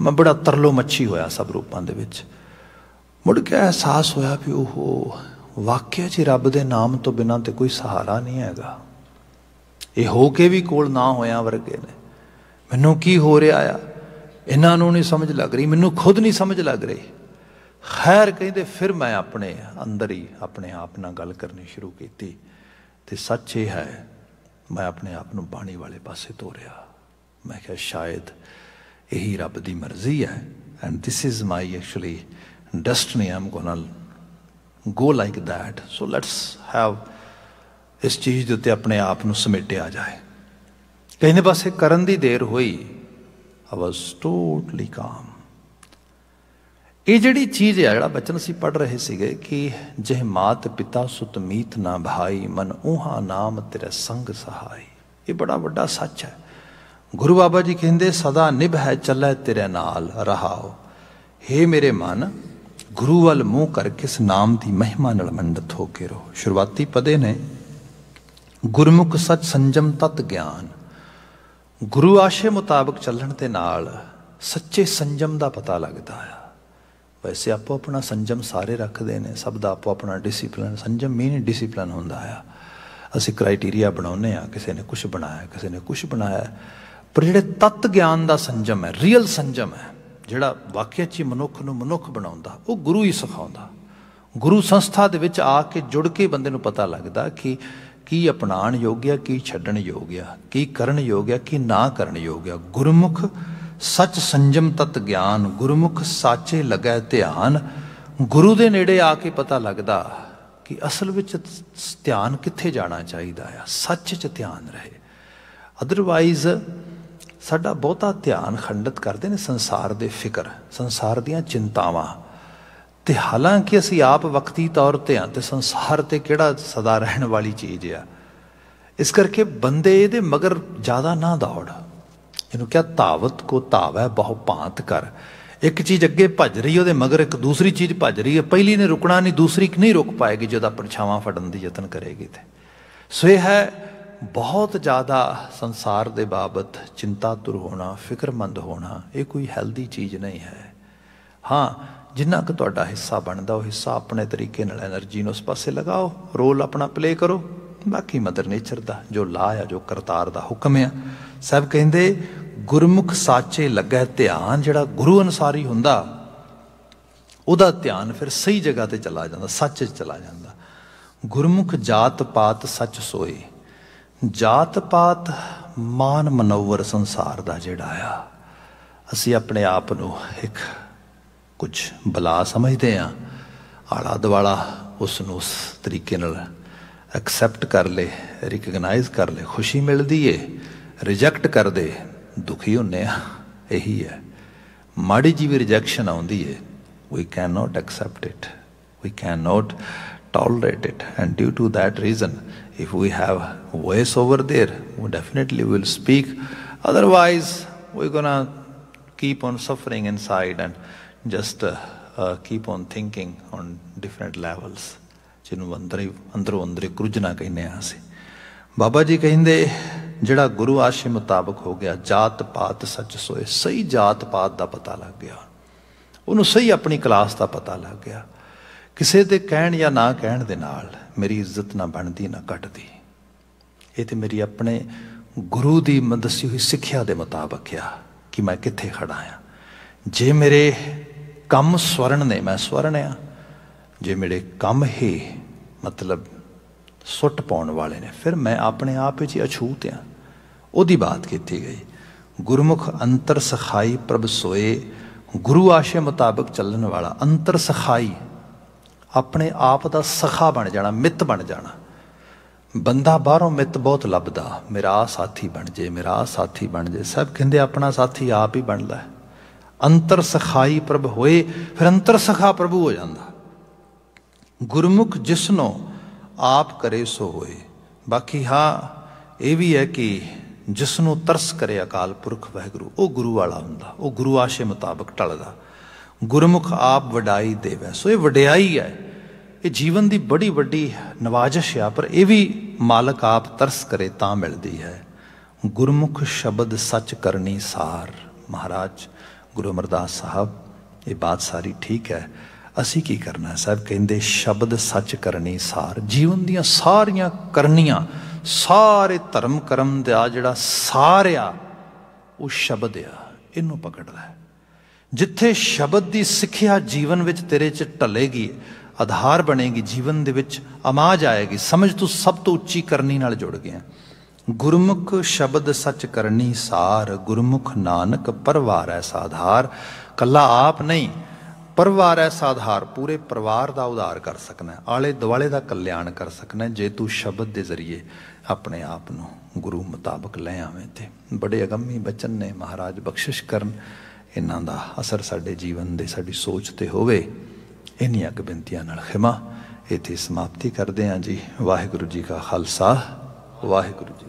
ਮੈਂ ਬੜਾ ਤਰਲੋ ਮੱਛੀ ਹੋਇਆ ਸਭ ਰੂਪਾਂ ਦੇ ਵਿੱਚ ਮੁੜ ਕੇ ਅਹਿਸਾਸ ਹੋਇਆ ਵੀ ਉਹ ਵਾਕਿਆ ਜੀ ਰੱਬ ਦੇ ਨਾਮ ਤੋਂ ਬਿਨਾਂ ਤੇ ਕੋਈ ਸਹਾਰਾ ਨਹੀਂ ਹੈਗਾ ਇਹ ਹੋ ਕੇ ਵੀ ਕੋਲ ਨਾ ਹੋਇਆ ਵਰਗੇ ਨੇ ਮੈਨੂੰ ਕੀ ਹੋ ਰਿਹਾ ਆ ਇਹਨਾਂ ਨੂੰ ਨਹੀਂ ਸਮਝ ਲੱਗ ਰਹੀ ਮੈਨੂੰ ਖੁਦ ਨਹੀਂ ਸਮਝ ਲੱਗ ਰਹੀ ਖੈਰ ਕਹਿੰਦੇ ਫਿਰ ਮੈਂ ਆਪਣੇ ਅੰਦਰ ਹੀ ਆਪਣੇ ਆਪ ਨਾਲ ਗੱਲ ਕਰਨੀ ਸ਼ੁਰੂ ਕੀਤੀ ਤੇ ਸੱਚ ਇਹ ਹੈ ਮੈਂ ਆਪਣੇ ਆਪ ਨੂੰ ਬਾਣੀ ਵਾਲੇ ਪਾਸੇ ਤੋਰਿਆ ਮੈਂ ਕਿਹਾ ਸ਼ਾਇਦ ਇਹੀ ਰੱਬ ਦੀ ਮਰਜ਼ੀ ਹੈ and this is my actually destiny I'm gonna go like that so let's have ਇਸ ਚੀਜ਼ ਦੇ ਉੱਤੇ ਆਪਣੇ ਆਪ ਨੂੰ ਆ ਜਾਏ ਕਹਿੰਦੇ ਪਾਸੇ ਕਰਨ ਦੀ ਦੇਰ ਹੋਈ ਆ ਵਾਸ ਟੋਟਲੀ ਕਾਮ ਇਹ ਜਿਹੜੀ ਚੀਜ਼ ਹੈ ਜਿਹੜਾ ਬਚਨ ਸੀ ਪੜ ਰਹੇ ਸੀਗੇ ਕਿ ਜਹ ਮਾਤ ਪਿਤਾ ਸੁਤ ਮੀਤ ਨਾ ਭਾਈ ਮਨ ਉਹਾ ਨਾਮ ਤੇਰੇ ਸੰਗ ਸਹਾਈ ਇਹ ਬੜਾ ਵੱਡਾ ਸੱਚ ਹੈ ਗੁਰੂ ਬਾਬਾ ਜੀ ਕਹਿੰਦੇ ਸਦਾ ਨਿਭ ਹੈ ਚੱਲੇ ਤੇਰੇ ਨਾਲ ਰਹਾਓ ਏ ਮੇਰੇ ਮਨ ਗੁਰੂ ਵੱਲ ਮੂੰਹ ਕਰ ਕਿਸ ਨਾਮ ਦੀ ਮਹਿਮਾ ਨਾਲ ਮੰਡਤ ਹੋ ਕੇ ਰੋ ਸ਼ੁਰੂਆਤੀ ਪਦੇ ਨੇ ਗੁਰਮੁਖ ਸਚ ਸੰਜਮ ਤਤ ਗਿਆਨ ਗੁਰੂ ਆਸ਼ੇ ਮੁਤਾਬਕ ਚੱਲਣ ਦੇ ਨਾਲ ਸੱਚੇ ਸੰਜਮ ਦਾ ਪਤਾ ਲੱਗਦਾ ਹੈ ਵੈਸੇ ਆਪੋ ਆਪਣਾ ਸੰਜਮ ਸਾਰੇ ਰੱਖਦੇ ਨੇ ਸਭ ਦਾ ਆਪੋ ਆਪਣਾ ਡਿਸਪਲਿਨ ਸੰਜਮ ਮੀਨ ਡਿਸਪਲਿਨ ਹੁੰਦਾ ਆ ਅਸੀਂ ਕ੍ਰਾਈਟੇਰੀਆ ਬਣਾਉਨੇ ਆ ਕਿਸੇ ਨੇ ਕੁਝ ਬਣਾਇਆ ਕਿਸੇ ਨੇ ਕੁਝ ਬਣਾਇਆ ਪਰ ਜਿਹੜੇ ਤਤ ਗਿਆਨ ਦਾ ਸੰਜਮ ਹੈ ਰੀਅਲ ਸੰਜਮ ਹੈ ਜਿਹੜਾ ਵਾਕਿਆ ਚੀ ਮਨੁੱਖ ਨੂੰ ਮਨੁੱਖ ਬਣਾਉਂਦਾ ਉਹ ਗੁਰੂ ਹੀ ਸਿਖਾਉਂਦਾ ਗੁਰੂ ਸੰਸਥਾ ਦੇ ਵਿੱਚ ਆ ਕੇ ਜੁੜ ਕੇ ਬੰਦੇ ਨੂੰ ਪਤਾ ਲੱਗਦਾ ਕਿ ਕੀ ਅਪਣਾਣ ਯੋਗਿਆ ਕੀ ਛੱਡਣ ਯੋਗਿਆ ਕੀ ਕਰਨ ਯੋਗਿਆ ਕੀ ਨਾ ਕਰਨ ਯੋਗਿਆ ਗੁਰਮੁਖ ਸਚ ਸੰਜਮ ਤਤ ਗਿਆਨ ਗੁਰਮੁਖ ਸਾਚੇ ਲਗੈ ਧਿਆਨ ਗੁਰੂ ਦੇ ਨੇੜੇ ਆ ਕੇ ਪਤਾ ਲੱਗਦਾ ਕਿ ਅਸਲ ਵਿੱਚ ਧਿਆਨ ਕਿੱਥੇ ਜਾਣਾ ਚਾਹੀਦਾ ਆ ਸੱਚ 'ਚ ਧਿਆਨ ਰਹੇ ਅਦਰਵਾਈਜ਼ ਸਾਡਾ ਬਹੁਤਾ ਧਿਆਨ ਖੰਡਿਤ ਕਰਦੇ ਨੇ ਸੰਸਾਰ ਦੇ ਫਿਕਰ ਸੰਸਾਰ ਦੀਆਂ ਚਿੰਤਾਵਾਂ ਤੇ ਹਾਲਾਂਕਿ ਅਸੀਂ ਆਪ ਵਕਤੀ ਤੌਰ ਤੇ ਆ ਤੇ ਸੰਸਾਰ ਤੇ ਕਿਹੜਾ ਸਦਾ ਰਹਿਣ ਵਾਲੀ ਚੀਜ਼ ਆ ਇਸ ਕਰਕੇ ਬੰਦੇ ਇਹਦੇ ਮਗਰ ਜ਼ਿਆਦਾ ਨਾ ਦੌੜ ਇਹਨੂੰ ਕਿਹਾ ਧਾਵਤ ਕੋ ਧਾਵੈ ਬਹੁ ਭਾਂਤ ਕਰ ਇੱਕ ਚੀਜ਼ ਅੱਗੇ ਭੱਜ ਰਹੀ ਉਹਦੇ ਮਗਰ ਇੱਕ ਦੂਸਰੀ ਚੀਜ਼ ਭੱਜ ਰਹੀ ਹੈ ਪਹਿਲੀ ਨੇ ਰੁਕਣਾ ਨਹੀਂ ਦੂਸਰੀ ਕਿ ਨਹੀਂ ਰੁਕ ਪਾਏਗੀ ਜਦੋਂ ਪਰਛਾਵਾਂ ਫੜਨ ਦੀ ਯਤਨ ਕਰੇਗੀ ਤੇ ਸੋ ਇਹ ਹੈ ਬਹੁਤ ਜ਼ਿਆਦਾ ਸੰਸਾਰ ਦੇ ਬਾਬਤ ਚਿੰਤਾਤੁਰ ਹੋਣਾ ਫਿਕਰਮੰਦ ਹੋਣਾ ਇਹ ਕੋਈ ਹੈਲਦੀ ਚੀਜ਼ ਨਹੀਂ ਹੈ ਹਾਂ ਜਿੰਨਾ ਕਿ ਤੁਹਾਡਾ ਹਿੱਸਾ ਬਣਦਾ ਉਹ ਹਿੱਸਾ ਆਪਣੇ ਤਰੀਕੇ ਨਾਲ એનર્ਜੀ ਨੂੰ ਉਸ ਪਾਸੇ ਲਗਾਓ ਰੋਲ ਆਪਣਾ ਪਲੇ ਕਰੋ ਬਾਕੀ ਮਦਰ ਨੇਚਰ ਦਾ ਜੋ ਲਾ ਆ ਜੋ ਕਰਤਾਰ ਦਾ ਹੁਕਮ ਆ ਸਭ ਕਹਿੰਦੇ ਗੁਰਮੁਖ ਸਾਚੇ ਲੱਗਾ ਧਿਆਨ ਜਿਹੜਾ ਗੁਰੂ ਅਨਸਾਰੀ ਹੁੰਦਾ ਉਹਦਾ ਧਿਆਨ ਫਿਰ ਸਹੀ ਜਗ੍ਹਾ ਤੇ ਚਲਾ ਜਾਂਦਾ ਸੱਚ 'ਚ ਚਲਾ ਜਾਂਦਾ ਗੁਰਮੁਖ ਜਾਤ ਪਾਤ ਸੱਚ ਸੋਏ ਜਾਤ ਪਾਤ ਮਾਨ ਮਨੋਵਰ ਸੰਸਾਰ ਦਾ ਜਿਹੜਾ ਆ ਅਸੀਂ ਆਪਣੇ ਆਪ ਨੂੰ ਇੱਕ ਕੁਝ ਬਲਾ ਸਮਝਦੇ ਆ ਆਲਾ ਦਵਾਲਾ ਉਸ ਨੂੰ ਉਸ ਤਰੀਕੇ ਨਾਲ Accept, karle, recognize, karle, ਕਰ ਲੇ ਖੁਸ਼ੀ ਮਿਲਦੀ ਏ ਰਿਜੈਕਟ ਕਰ ਦੇ ਦੁਖੀ ਹੁੰਨੇ ਆ ਇਹੀ ਹੈ ਮਾੜੀ we cannot accept it we cannot tolerate it and due to that reason if we have voice over there we definitely will speak otherwise we're gonna keep on suffering inside and just uh, keep on thinking on different levels ਜਿਹਨੂੰ ਅੰਦਰੇ ਅੰਦਰੋਂ ਅੰਦਰੇ ਕੁਰਜਣਾ ਕਹਿੰਦੇ ਆ ਅਸੀਂ ਬਾਬਾ ਜੀ ਕਹਿੰਦੇ ਜਿਹੜਾ ਗੁਰੂ ਆਸ਼ੇ ਮੁਤਾਬਕ ਹੋ ਗਿਆ ਜਾਤ ਪਾਤ ਸੱਚ ਸੋਏ ਸਹੀ ਜਾਤ ਪਾਤ ਦਾ ਪਤਾ ਲੱਗ ਗਿਆ ਉਹਨੂੰ ਸਹੀ ਆਪਣੀ ਕਲਾਸ ਦਾ ਪਤਾ ਲੱਗ ਗਿਆ ਕਿਸੇ ਦੇ ਕਹਿਣ ਜਾਂ ਨਾ ਕਹਿਣ ਦੇ ਨਾਲ ਮੇਰੀ ਇੱਜ਼ਤ ਨਾ ਬਣਦੀ ਨਾ ਘਟਦੀ ਇਹ ਤੇ ਮੇਰੀ ਆਪਣੇ ਗੁਰੂ ਦੀ ਮੰਦਸੀ ਹੋਈ ਸਿੱਖਿਆ ਦੇ ਮੁਤਾਬਕ ਆ ਕਿ ਮੈਂ ਕਿੱਥੇ ਖੜਾ ਆ ਜੇ ਮੇਰੇ ਕੰਮ ਸਵਰਣ ਨੇ ਮੈਂ ਸਵਰਣ ਆ ਜੇ ਮੇਰੇ ਕੰਮ ਹੀ ਮਤਲਬ ਸੁੱਟ ਪਾਉਣ ਵਾਲੇ ਨੇ ਫਿਰ ਮੈਂ ਆਪਣੇ ਆਪ ਵਿੱਚ ਅਛੂਤ ਆ ਉਹਦੀ ਬਾਤ ਕੀਤੀ ਗਈ ਗੁਰਮੁਖ ਅੰਤਰ ਸਖਾਈ ਪ੍ਰਭ ਸੋਏ ਗੁਰੂ ਆਸ਼ੇ ਮੁਤਾਬਕ ਚੱਲਣ ਵਾਲਾ ਅੰਤਰ ਸਖਾਈ ਆਪਣੇ ਆਪ ਦਾ ਸਖਾ ਬਣ ਜਾਣਾ ਮਿੱਤ ਬਣ ਜਾਣਾ ਬੰਦਾ ਬਾਹਰੋਂ ਮਿੱਤ ਬਹੁਤ ਲੱਭਦਾ ਮੇਰਾ ਸਾਥੀ ਬਣ ਜੇ ਮੇਰਾ ਸਾਥੀ ਬਣ ਜੇ ਸਭ ਕਹਿੰਦੇ ਆਪਣਾ ਸਾਥੀ ਆਪ ਹੀ ਬਣਦਾ ਅੰਤਰ ਸਖਾਈ ਪ੍ਰਭ ਹੋਏ ਫਿਰ ਅੰਤਰ ਸਖਾ ਪ੍ਰਭੂ ਹੋ ਜਾਂਦਾ ਗੁਰਮੁਖ ਜਿਸਨੋ ਆਪ ਕਰੇ ਸੋ ਹੋਏ ਬਾਕੀ ਹਾਂ ਇਹ ਵੀ ਹੈ ਕਿ ਜਿਸ ਨੂੰ ਤਰਸ ਕਰੇ ਅਕਾਲ ਪੁਰਖ ਵਾਹਿਗੁਰੂ ਉਹ ਗੁਰੂ ਵਾਲਾ ਹੁੰਦਾ ਉਹ ਗੁਰੂ ਆਸ਼ੇ ਮੁਤਾਬਕ ਟਲਦਾ ਗੁਰਮੁਖ ਆਪ ਵਡਾਈ ਦੇਵੇ ਸੋ ਇਹ ਵਡਿਆਈ ਹੈ ਇਹ ਜੀਵਨ ਦੀ ਬੜੀ ਵੱਡੀ ਨਵਾਜ਼ਿਸ਼ ਆ ਪਰ ਇਹ ਵੀ ਮਾਲਕ ਆਪ ਤਰਸ ਕਰੇ ਤਾਂ ਮਿਲਦੀ ਹੈ ਗੁਰਮੁਖ ਸ਼ਬਦ ਸੱਚ ਕਰਨੀ ਸਾਰ ਮਹਾਰਾਜ ਗੁਰੂ ਅਮਰਦਾਸ ਸਾਹਿਬ ਇਹ ਬਾਤ ਸਾਰੀ ਠੀਕ ਹੈ ਅਸੀਂ ਕੀ ਕਰਨਾ ਸਾਹਿਬ ਕਹਿੰਦੇ ਸ਼ਬਦ ਸੱਚ ਕਰਨੀ ਸਾਰ ਜੀਵਨ ਦੀਆਂ ਸਾਰੀਆਂ ਕਰਨੀਆਂ ਸਾਰੇ ਧਰਮ ਕਰਮ ਦਾ ਜਿਹੜਾ ਸਾਰਿਆ ਉਹ ਸ਼ਬਦ ਆ ਇਹਨੂੰ ਪਕੜ ਲੈ ਜਿੱਥੇ ਸ਼ਬਦ ਦੀ ਸਿੱਖਿਆ ਜੀਵਨ ਵਿੱਚ ਤੇਰੇ 'ਚ ਢਲੇਗੀ ਆਧਾਰ ਬਣੇਗੀ ਜੀਵਨ ਦੇ ਵਿੱਚ ਆਮਾਜ ਆਏਗੀ ਸਮਝ ਤੂੰ ਸਭ ਤੋਂ ਉੱਚੀ ਕਰਨੀ ਨਾਲ ਜੁੜ ਗਿਆ ਗੁਰਮੁਖ ਸ਼ਬਦ ਸੱਚ ਕਰਨੀ ਸਾਰ ਗੁਰਮੁਖ ਨਾਨਕ ਪਰਵਾਰ ਐ ਸਾਧਾਰ ਕੱਲਾ ਆਪ ਨਹੀਂ ਪਰਿਵਾਰ ਹੈ ਸਾਧਾਰ ਪੂਰੇ ਪਰਿਵਾਰ ਦਾ ਉਧਾਰ ਕਰ ਸਕਣਾ ਆਲੇ ਦੁਆਲੇ ਦਾ ਕਲਿਆਣ ਕਰ ਸਕਣਾ ਜੇ ਤੂੰ ਸ਼ਬਦ ਦੇ ਜ਼ਰੀਏ ਆਪਣੇ ਆਪ ਨੂੰ ਗੁਰੂ ਮੁਤਾਬਕ ਲੈ ਆਵੇਂ ਤੇ ਬੜੇ ਅਗੰਮੀ ਬਚਨ ਨੇ ਮਹਾਰਾਜ ਬਖਸ਼ਿਸ਼ ਕਰਨ ਇਹਨਾਂ ਦਾ ਅਸਰ ਸਾਡੇ ਜੀਵਨ ਦੇ ਸਾਡੀ ਸੋਚ ਤੇ ਹੋਵੇ ਇਨੀਆਂ ਕੁ ਬੇਨਤੀਆਂ ਨਾਲ ਖਿਮਾ ਇਥੇ ਸਮਾਪਤੀ ਕਰਦੇ ਹਾਂ ਜੀ ਵਾਹਿਗੁਰੂ ਜੀ ਕਾ ਖਾਲਸਾ ਵਾਹਿਗੁਰੂ